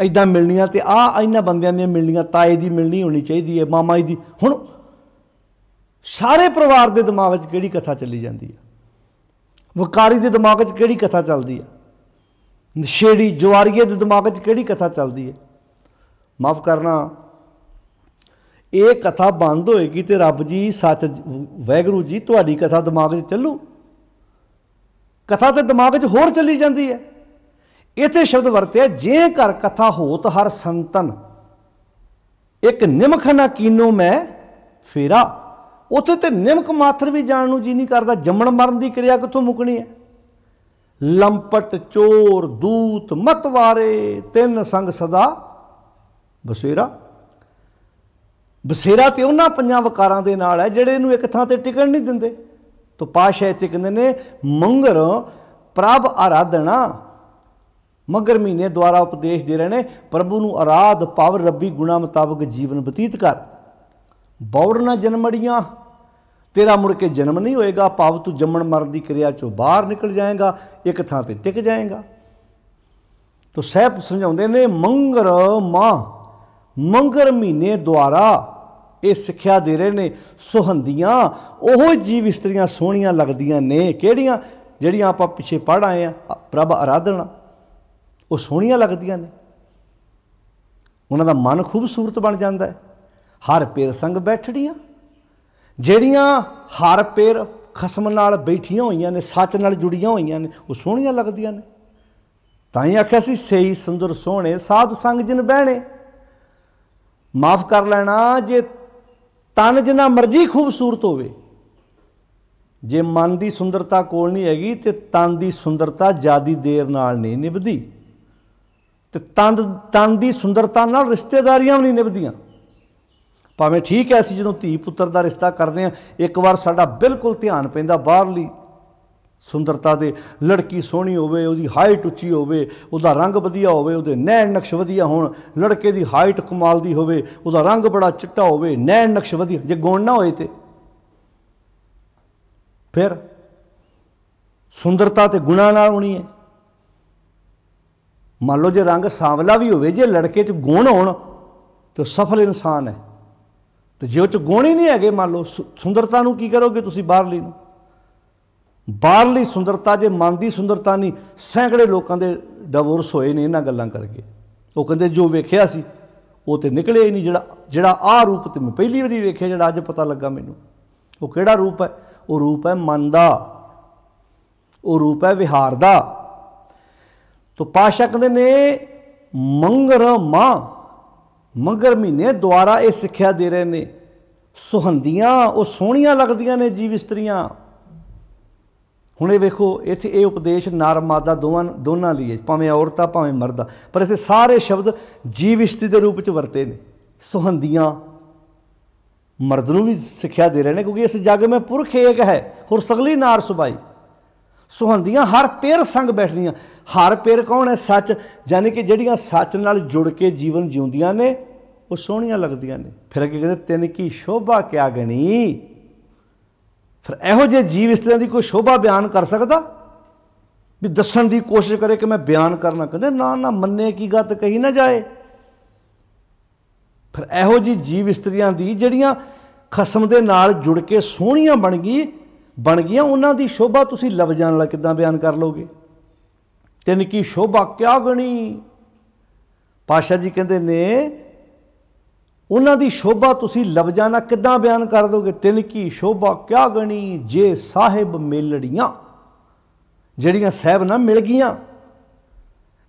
ਐਦਾਂ ਮਿਲਣੀਆਂ ਤੇ ਆ ਇਹਨਾਂ ਬੰਦਿਆਂ ਦੀਆਂ ਮਿਲਣੀਆਂ ਤਾਏ ਦੀ ਮਿਲਣੀ ਹੋਣੀ ਚਾਹੀਦੀ ਹੈ ਮਾਮਾ ਜੀ ਦੀ ਹੁਣ ਸਾਰੇ ਪਰਿਵਾਰ ਦੇ ਦਿਮਾਗ ਵਿੱਚ ਕਿਹੜੀ ਕਥਾ ਚੱਲੀ ਜਾਂਦੀ ਹੈ ਵਕਾਰੀ ਦੇ ਦਿਮਾਗ ਵਿੱਚ ਕਿਹੜੀ ਕਥਾ ਚੱਲਦੀ ਹੈ ਨਸ਼ੇੜੀ ਜਵਾਰੀਏ ਦੇ ਦਿਮਾਗ 'ਚ ਕਿਹੜੀ ਕਥਾ ਚੱਲਦੀ ਹੈ ਮਾਫ ਕਰਨਾ ਇਹ ਕਥਾ ਬੰਦ ਹੋਏਗੀ ਤੇ ਰੱਬ ਜੀ ਸੱਚ ਵੈਗਰੂ ਜੀ ਤੁਹਾਡੀ ਕਥਾ ਦਿਮਾਗ 'ਚ ਚੱਲੂ ਕਥਾ ਤੇ ਦਿਮਾਗ 'ਚ ਹੋਰ ਚੱਲੀ ਜਾਂਦੀ ਹੈ ਇਥੇ ਸ਼ਬਦ ਵਰਤਿਆ ਜੇ ਕਰ ਕਥਾ ਹੋਤ ਹਰ ਸੰਤਨ ਇੱਕ ਨਿਮਖ ਨਾ ਕੀਨੋ ਮੈਂ ਫੇਰਾ ਉਥੇ ਤੇ ਨਿਮਕ ਮਾਤਰ ਵੀ ਜਾਣ ਨੂੰ ਜੀ ਨਹੀਂ ਕਰਦਾ ਜੰਮਣ ਮਰਨ ਦੀ ਕਿਰਿਆ ਕਿੱਥੋਂ ਮੁਕਣੀ ਹੈ ਲੰਪਟ ਚੋਰ ਦੂਤ ਮਤਵਾਰੇ ਤਿੰਨ ਸੰਗ ਸਦਾ ਬਸੇਰਾ ਬਸੇਰਾ ਤੇ ਉਹਨਾਂ ਪੰਜਾਂ ਵਕਾਰਾਂ ਦੇ ਨਾਲ ਹੈ ਜਿਹੜੇ ਇਹਨੂੰ ਇੱਕ ਥਾਂ ਤੇ ਟਿਕਣ ਨਹੀਂ ਦਿੰਦੇ ਤੋ ਪਾਸ਼ਾ ਇੱਥੇ ਕਹਿੰਦੇ ਨੇ ਮੰਗਰ ਪ੍ਰਭ ਆਰਾਧਣਾ ਮਗਰ ਮਹੀਨੇ ਦੁਆਰਾ ਉਪਦੇਸ਼ ਦੇ ਰਹੇ ਨੇ ਪ੍ਰਭੂ ਨੂੰ ਆਰਾਧ ਭਾਵ ਰੱਬੀ ਗੁਣਾ ਮੁਤਾਬਕ ਜੀਵਨ ਬਤੀਤ ਕਰ ਬੌੜ ਨਾ ਜਨਮੜੀਆਂ ਤੇਰਾ ਮੁੜ ਕੇ ਜਨਮ ਨਹੀਂ ਹੋਏਗਾ ਭਾਵ ਤੂੰ ਜੰਮਣ ਮਰਨ ਦੀ ਕਿਰਿਆ ਚੋਂ ਬਾਹਰ ਨਿਕਲ ਜਾਏਗਾ ਇੱਕ ਥਾਂ ਤੇ ਟਿਕ ਜਾਏਗਾ ਤੋ ਸਹਿਬ ਸਮਝਾਉਂਦੇ ਨੇ ਮੰਗਰ ਮਾ ਮੰਗਰ ਮਹੀਨੇ ਦੁਆਰਾ ਇਹ ਸਿੱਖਿਆ ਦੇ ਰਹੇ ਨੇ ਸੁਹੰਦੀਆਂ ਉਹ ਜੀਵ ਇਸਤਰੀਆਂ ਸੋਹਣੀਆਂ ਲੱਗਦੀਆਂ ਨੇ ਕਿਹੜੀਆਂ ਜਿਹੜੀਆਂ ਆਪਾਂ ਪਿੱਛੇ ਪੜ ਆਏ ਆ ਪ੍ਰਭ ਅਰਾਧਨਾ ਉਹ ਸੋਹਣੀਆਂ ਲੱਗਦੀਆਂ ਨੇ ਉਹਨਾਂ ਦਾ ਮਨ ਖੂਬਸੂਰਤ ਬਣ ਜਾਂਦਾ ਹੈ ਹਰ ਪੇਰ ਸੰਗ ਬੈਠੜੀਆਂ ਜਿਹੜੀਆਂ ਹਰ ਪੇਰ ਖਸਮ ਨਾਲ ਬੈਠੀਆਂ ਹੋਈਆਂ ਨੇ ਸੱਚ ਨਾਲ ਜੁੜੀਆਂ ਹੋਈਆਂ ਨੇ ਉਹ ਸੋਹਣੀਆਂ ਲੱਗਦੀਆਂ ਨੇ ਤਾਂ ਹੀ ਆਖਿਆ ਸੀ ਸਹੀ ਸੁੰਦਰ ਸੋਹਣੇ ਸਾਧ ਸੰਗ ਜਿਨ ਬਹਿਣੇ ਮਾਫ ਕਰ ਲੈਣਾ ਜੇ ਤਨ ਜਿੰਨਾ ਮਰਜ਼ੀ ਖੂਬਸੂਰਤ ਹੋਵੇ ਜੇ ਮਨ ਦੀ ਸੁੰਦਰਤਾ ਕੋਲ ਨਹੀਂ ਹੈਗੀ ਤੇ ਤਨ ਦੀ ਸੁੰਦਰਤਾ ਜਿਆਦੀ ਦੇਰ ਨਾਲ ਨਹੀਂ ਨਿਭਦੀ ਤੇ ਤਨ ਤਨ ਦੀ ਸੁੰਦਰਤਾ ਨਾਲ ਰਿਸ਼ਤੇਦਾਰੀਆਂ ਵੀ ਨਹੀਂ ਨਿਭਦੀਆਂ ਭਾਵੇਂ ਠੀਕ ਐ ਅਸੀਂ ਜਦੋਂ ਧੀ ਪੁੱਤਰ ਦਾ ਰਿਸ਼ਤਾ ਕਰਦੇ ਆ ਇੱਕ ਵਾਰ ਸਾਡਾ ਬਿਲਕੁਲ ਧਿਆਨ ਪੈਂਦਾ ਬਾਹਰਲੀ ਸੁੰਦਰਤਾ ਦੇ ਲੜਕੀ ਸੋਹਣੀ ਹੋਵੇ ਉਹਦੀ ਹਾਈਟ ਉੱਚੀ ਹੋਵੇ ਉਹਦਾ ਰੰਗ ਵਧੀਆ ਹੋਵੇ ਉਹਦੇ ਨੈਣ ਨਕਸ਼ ਵਧੀਆ ਹੋਣ ਲੜਕੇ ਦੀ ਹਾਈਟ ਕਮਾਲ ਦੀ ਹੋਵੇ ਉਹਦਾ ਰੰਗ ਬੜਾ ਚਿੱਟਾ ਹੋਵੇ ਨੈਣ ਨਕਸ਼ ਵਧੀਆ ਜੇ ਗੁਣ ਨਾ ਹੋਏ ਤੇ ਫਿਰ ਸੁੰਦਰਤਾ ਤੇ ਗੁਣਾ ਨਾਲ ਹੋਣੀ ਹੈ ਮੰਨ ਲਓ ਜੇ ਰੰਗ ਸਾਵਲਾ ਵੀ ਹੋਵੇ ਜੇ ਲੜਕੇ 'ਚ ਗੁਣ ਹੋਣ ਤੇ ਸਫਲ ਇਨਸਾਨ ਹੈ ਤੇ ਜੇ ਉਹ ਚ ਗੁਣ ਹੀ ਨਹੀਂ ਹੈਗੇ ਮੰਨ ਲਓ ਸੁੰਦਰਤਾ ਨੂੰ ਕੀ ਕਰੋਗੇ ਤੁਸੀਂ ਬਾਹਰਲੀ ਨੂੰ ਬਾਹਰਲੀ ਸੁੰਦਰਤਾ ਜੇ ਮਨ ਦੀ ਸੁੰਦਰਤਾ ਨਹੀਂ ਸੈਂਕੜੇ ਲੋਕਾਂ ਦੇ ਡਿਵੋਰਸ ਹੋਏ ਨੇ ਇਹਨਾਂ ਗੱਲਾਂ ਕਰਕੇ ਉਹ ਕਹਿੰਦੇ ਜੋ ਵੇਖਿਆ ਸੀ ਉਹ ਤੇ ਨਿਕਲੇ ਹੀ ਨਹੀਂ ਜਿਹੜਾ ਜਿਹੜਾ ਆ ਰੂਪ ਤੇ ਮੈਂ ਪਹਿਲੀ ਵਾਰੀ ਵੇਖਿਆ ਜਿਹੜਾ ਅੱਜ ਪਤਾ ਲੱਗਾ ਮੈਨੂੰ ਉਹ ਕਿਹੜਾ ਰੂਪ ਹੈ ਉਹ ਰੂਪ ਹੈ ਮਨ ਦਾ ਉਹ ਰੂਪ ਹੈ ਵਿਹਾਰ ਦਾ ਤੋਂ ਪਾਸ਼ਾ ਕਹਿੰਦੇ ਨੇ ਮੰਗਰ ਮਾਂ ਮੰਗਰ ਮਹੀਨੇ ਦੁਆਰਾ ਇਹ ਸਿੱਖਿਆ ਦੇ ਰਹੇ ਨੇ ਸੁਹੰਦੀਆਂ ਉਹ ਸੋਹਣੀਆਂ ਲੱਗਦੀਆਂ ਨੇ ਜੀਵ ਇਸਤਰੀਆਂ ਹੁਣ ਇਹ ਵੇਖੋ ਇੱਥੇ ਇਹ ਉਪਦੇਸ਼ ਨਰ ਮਾਦਾ ਦੋਵਾਂ ਦੋਨਾਂ ਲਈ ਹੈ ਭਾਵੇਂ ਔਰਤਾਂ ਭਾਵੇਂ ਮਰਦਾ ਪਰ ਇੱਥੇ ਸਾਰੇ ਸ਼ਬਦ ਜੀਵ ਇਸਤਰੀ ਦੇ ਰੂਪ ਵਿੱਚ ਵਰਤੇ ਨੇ ਸੁਹੰਦੀਆਂ ਮਰਦ ਨੂੰ ਵੀ ਸਿੱਖਿਆ ਦੇ ਰਹੇ ਨੇ ਕਿਉਂਕਿ ਇਸ ਜਗ ਮੇ ਪੁਰਖ ਏਕ ਹੈ ਹੋਰ ਸਗਲੀ ਨਾਰ ਸੁਭਾਈ ਸੁਹੰਦੀਆਂ ਹਰ ਪੇਰ ਸੰਗ ਬੈਠਣੀਆਂ ਹਰ ਪੇਰ ਕੌਣ ਹੈ ਸੱਚ ਯਾਨੀ ਕਿ ਜਿਹੜੀਆਂ ਸੱਚ ਨਾਲ ਜੁੜ ਕੇ ਜੀਵਨ ਜਿਉਂਦੀਆਂ ਨੇ ਉਹ ਸੋਹਣੀਆਂ ਲੱਗਦੀਆਂ ਨੇ ਫਿਰ ਅੱਗੇ ਕਹਿੰਦੇ ਤਿੰਨ ਕੀ ਸ਼ੋਭਾ ਕਿਆ ਗਣੀ ਫਿਰ ਇਹੋ ਜੇ ਜੀਵ ਇਸ ਤਰ੍ਹਾਂ ਦੀ ਕੋਈ ਸ਼ੋਭਾ ਬਿਆਨ ਕਰ ਸਕਦਾ ਵੀ ਦੱਸਣ ਦੀ ਕੋਸ਼ਿਸ਼ ਕਰੇ ਕਿ ਮੈਂ ਬਿਆਨ ਕਰਨਾ ਕਹਿੰਦੇ ਨਾ ਨਾ ਮੰਨੇ ਕੀ ਗੱਤ ਕਹੀ ਨਾ ਜਾਏ ਫਿਰ ਇਹੋ ਜੀ ਜੀਵ ਇਸਤਰੀਆਂ ਦੀ ਜਿਹੜੀਆਂ ਖਸਮ ਦੇ ਨਾਲ ਜੁੜ ਕੇ ਸੋਹਣੀਆਂ ਬਣ ਗਈ ਬਣ ਗਈਆਂ ਉਹਨਾਂ ਦੀ ਸ਼ੋਭਾ ਤੁਸੀਂ ਲਫ਼ਜ਼ਾਂ ਨਾਲ ਕਿਦਾਂ ਬਿਆਨ ਕਰ ਲੋਗੇ ਤਿੰਨ ਕੀ ਸ਼ੋਭਾ ਕਿਆ ਗਣੀ ਪਾਸ਼ਾ ਜੀ ਕਹਿੰਦੇ ਨੇ ਉਹਨਾਂ ਦੀ ਸ਼ੋਭਾ ਤੁਸੀਂ ਲਫ਼ਜ਼ਾਂ ਨਾਲ ਕਿਦਾਂ ਬਿਆਨ ਕਰ ਦੋਗੇ ਤਿੰਨ ਕੀ ਸ਼ੋਭਾ ਕਿਆ ਗਣੀ ਜੇ ਸਾਹਿਬ ਮੇਲੜੀਆਂ ਜਿਹੜੀਆਂ ਸਹਿਬ ਨਾਲ ਮਿਲ ਗਈਆਂ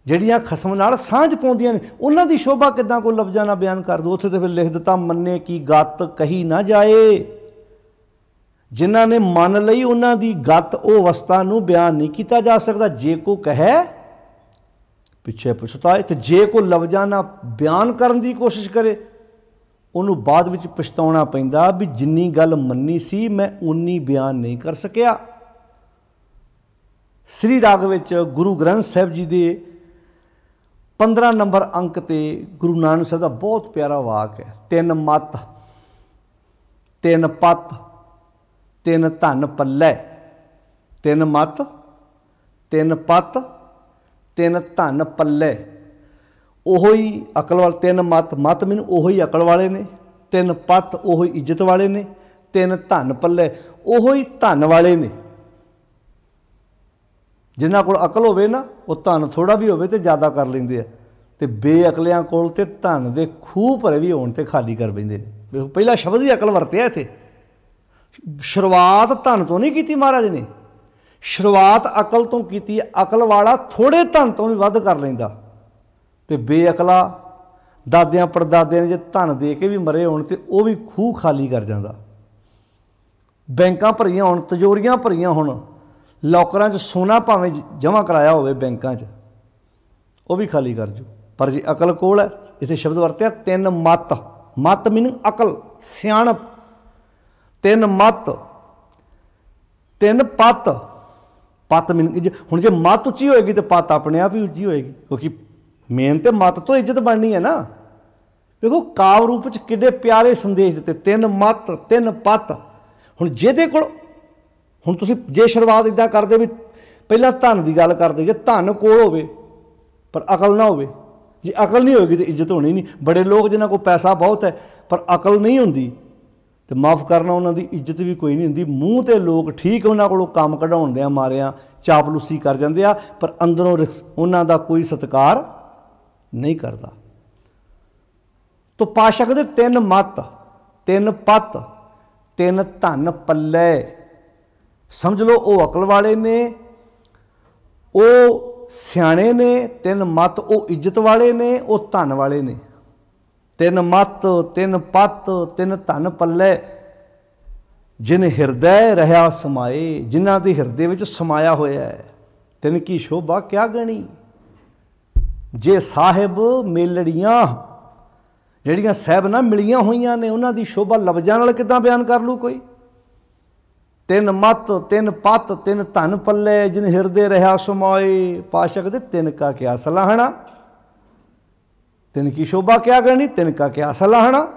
ਜਿਹੜੀਆਂ ਖਸਮ ਨਾਲ ਸਾਂਝ ਪਾਉਂਦੀਆਂ ਨੇ ਉਹਨਾਂ ਦੀ ਸ਼ੋਭਾ ਕਿਦਾਂ ਕੋ ਲਫ਼ਜ਼ਾਂ ਨਾਲ ਬਿਆਨ ਕਰ ਦੋ ਉੱਥੇ ਤੇ ਫਿਰ ਲਿਖ ਦਿੱਤਾ ਮੰਨੇ ਕੀ ਗੱਤ ਕਹੀ ਨਾ ਜਾਏ ਜਿਨ੍ਹਾਂ ਨੇ ਮੰਨ ਲਈ ਉਹਨਾਂ ਦੀ ਗੱਤ ਉਹ ਅਵਸਥਾ ਨੂੰ ਬਿਆਨ ਨਹੀਂ ਕੀਤਾ ਜਾ ਸਕਦਾ ਜੇ ਕੋ ਕਹੇ ਪਿੱਛੇ ਪਛਤਾਏ ਤੇ ਜੇ ਕੋ ਲਵਜਾਂ ਨਾਲ ਬਿਆਨ ਕਰਨ ਦੀ ਕੋਸ਼ਿਸ਼ ਕਰੇ ਉਹਨੂੰ ਬਾਅਦ ਵਿੱਚ ਪਛਤਾਉਣਾ ਪੈਂਦਾ ਵੀ ਜਿੰਨੀ ਗੱਲ ਮੰਨੀ ਸੀ ਮੈਂ ਉਨੀ ਬਿਆਨ ਨਹੀਂ ਕਰ ਸਕਿਆ ਸ੍ਰੀ ਰਾਗ ਵਿੱਚ ਗੁਰੂ ਗ੍ਰੰਥ ਸਾਹਿਬ ਜੀ ਦੇ 15 ਨੰਬਰ ਅੰਕ ਤੇ ਗੁਰੂ ਨਾਨਕ ਸਾਹਿਬ ਦਾ ਬਹੁਤ ਪਿਆਰਾ ਵਾਕ ਹੈ ਤਿੰਨ ਮਤ ਤਿੰਨ ਪਤ ਤਿੰਨ ਧਨ ਪੱਲੇ ਤਿੰਨ ਮਤ ਤਿੰਨ ਪਤ ਤਿੰਨ ਧਨ ਪੱਲੇ ਉਹੋ ਹੀ ਅਕਲ ਵਾਲ ਤਿੰਨ ਮਤ ਮਤ ਮੈਨੂੰ ਉਹੋ ਹੀ ਅਕਲ ਵਾਲੇ ਨੇ ਤਿੰਨ ਪਤ ਉਹੋ ਹੀ ਇੱਜ਼ਤ ਵਾਲੇ ਨੇ ਤਿੰਨ ਧਨ ਪੱਲੇ ਉਹੋ ਹੀ ਧਨ ਵਾਲੇ ਨੇ ਜਿਨ੍ਹਾਂ ਕੋਲ ਅਕਲ ਹੋਵੇ ਨਾ ਉਹ ਧਨ ਥੋੜਾ ਵੀ ਹੋਵੇ ਤੇ ਜ਼ਿਆਦਾ ਕਰ ਲੈਂਦੇ ਆ ਤੇ ਬੇਅਕਲਿਆਂ ਕੋਲ ਤੇ ਧਨ ਦੇ ਖੂਹ ਭਰੇ ਵੀ ਹੋਣ ਤੇ ਖਾਲੀ ਕਰ ਬੈਂਦੇ ਨੇ ਪਹਿਲਾ ਸ਼ਬਦ ਹੀ ਅਕਲ ਵਰਤਿਆ ਇਥੇ ਸ਼ੁਰੂਆਤ ਧਨ ਤੋਂ ਨਹੀਂ ਕੀਤੀ ਮਹਾਰਾਜ ਨੇ ਸ਼ੁਰੂਆਤ ਅਕਲ ਤੋਂ ਕੀਤੀ ਅਕਲ ਵਾਲਾ ਥੋੜੇ ਧਨ ਤੋਂ ਵੀ ਵੱਧ ਕਰ ਲੈਂਦਾ ਤੇ ਬੇਅਕਲਾ ਦਾਦਿਆਂ ਪਰਦਾਦਿਆਂ ਨੇ ਜੇ ਧਨ ਦੇ ਕੇ ਵੀ ਮਰੇ ਹੋਣ ਤੇ ਉਹ ਵੀ ਖੂਹ ਖਾਲੀ ਕਰ ਜਾਂਦਾ ਬੈਂਕਾਂ ਭਰੀਆਂ ਹੋਣ ਤਜੋਰੀਆਂ ਭਰੀਆਂ ਹੋਣ ਲੋਕਰਾਂ 'ਚ ਸੋਨਾ ਭਾਵੇਂ ਜਮ੍ਹਾਂ ਕਰਾਇਆ ਹੋਵੇ ਬੈਂਕਾਂ 'ਚ ਉਹ ਵੀ ਖਾਲੀ ਕਰ ਜੂ ਪਰ ਜੇ ਅਕਲ ਕੋਲ ਹੈ ਇਥੇ ਸ਼ਬਦ ਵਰਤਿਆ ਤਿੰਨ ਮਤ ਮਤ ਮੀਨਿੰਗ ਅਕਲ ਸਿਆਣਪ ਤਿੰਨ ਮਤ ਤਿੰਨ ਪਤ ਪਤ ਮੀਨ ਹੁਣ ਜੇ ਮਤ ਉੱਚੀ ਹੋਏਗੀ ਤੇ ਪਤ ਆਪਣੇ ਆਪ ਹੀ ਉੱਚੀ ਹੋਏਗੀ ਕਿਉਂਕਿ ਮੇਨ ਤੇ ਮਤ ਤੋਂ ਇੱਜ਼ਤ ਬਣਨੀ ਹੈ ਨਾ ਵੇਖੋ ਕਾਵ ਰੂਪ ਚ ਕਿੰਨੇ ਪਿਆਰੇ ਸੰਦੇਸ਼ ਦਿੱਤੇ ਤਿੰਨ ਮਤ ਤਿੰਨ ਪਤ ਹੁਣ ਜਿਹਦੇ ਕੋਲ ਹੁਣ ਤੁਸੀਂ ਜੇ ਸ਼ੁਰੂਆਤ ਇਦਾਂ ਕਰਦੇ ਵੀ ਪਹਿਲਾਂ ਧਨ ਦੀ ਗੱਲ ਕਰਦੇ ਜੇ ਧਨ ਕੋਲ ਹੋਵੇ ਪਰ ਅਕਲ ਨਾ ਹੋਵੇ ਜੇ ਅਕਲ ਨਹੀਂ ਹੋਏਗੀ ਤੇ ਇੱਜ਼ਤ ਹੋਣੀ ਨਹੀਂ ਬੜੇ ਲੋਕ ਜਿਨ੍ਹਾਂ ਕੋਲ ਪੈਸਾ ਬਹੁਤ ਹੈ ਪਰ ਅਕਲ ਨਹੀਂ ਹੁੰਦੀ ਤੇ ਮਾਫ ਕਰਨਾ ਉਹਨਾਂ ਦੀ ਇੱਜ਼ਤ ਵੀ ਕੋਈ ਨਹੀਂ ਹੁੰਦੀ ਮੂੰਹ ਤੇ ਲੋਕ ਠੀਕ ਉਹਨਾਂ ਕੋਲੋਂ ਕੰਮ ਕਢਾਉਂਦੇ ਆ ਮਾਰਿਆ ਚਾਪਲੂਸੀ ਕਰ ਜਾਂਦੇ ਆ ਪਰ ਅੰਦਰੋਂ ਉਹਨਾਂ ਦਾ ਕੋਈ ਸਤਕਾਰ ਨਹੀਂ ਕਰਦਾ ਤੋਂ ਪਾਸ਼ਕ ਦੇ ਤਿੰਨ ਮਤ ਤਿੰਨ ਪਤ ਤਿੰਨ ਧਨ ਪੱਲੇ ਸਮਝ ਲਓ ਉਹ ਅਕਲ ਵਾਲੇ ਨੇ ਉਹ ਸਿਆਣੇ ਨੇ ਤਿੰਨ ਮਤ ਉਹ ਇੱਜ਼ਤ ਵਾਲੇ ਨੇ ਉਹ ਧਨ ਵਾਲੇ ਨੇ ਤਿੰਨ ਮਤ ਤਿੰਨ ਪਤ ਤਿੰਨ ਧਨ ਪੱਲੇ ਜਿਨ ਹਿਰਦੈ ਰਹਾ ਸਮਾਏ ਜਿਨ੍ਹਾਂ ਦੇ ਹਿਰਦੇ ਵਿੱਚ ਸਮਾਇਆ ਹੋਇਆ ਹੈ ਤਿੰਨ ਕੀ ਸ਼ੋਭਾ ਕਿਆ ਗਣੀ ਜੇ ਸਾਹਿਬ ਮੇਲੜੀਆਂ ਜਿਹੜੀਆਂ ਸਹਿਬ ਨਾਲ ਮਿਲੀਆਂ ਹੋਈਆਂ ਨੇ ਉਹਨਾਂ ਦੀ ਸ਼ੋਭਾ ਲਬਜਾਂ ਨਾਲ ਕਿਦਾਂ ਬਿਆਨ ਕਰ ਲੂ ਕੋਈ ਤਿੰਨ ਮਤ ਤਿੰਨ ਪਤ ਤਿੰਨ ਧਨ ਪੱਲੇ ਜਿਨ ਹਿਰਦੇ ਰਹਾ ਸਮਾਏ ਪਾਸ਼ਕ ਦੇ ਤਿੰਨ ਕਾ ਕਿਆ ਸਲਾਹਣਾ ਤਿੰਨ ਕੀ ਸ਼ੋਭਾ ਕਿਆ ਕਰਨੀ ਤਿੰਨ ਕਾ ਕਿਆ ਸਲਾਹਣਾ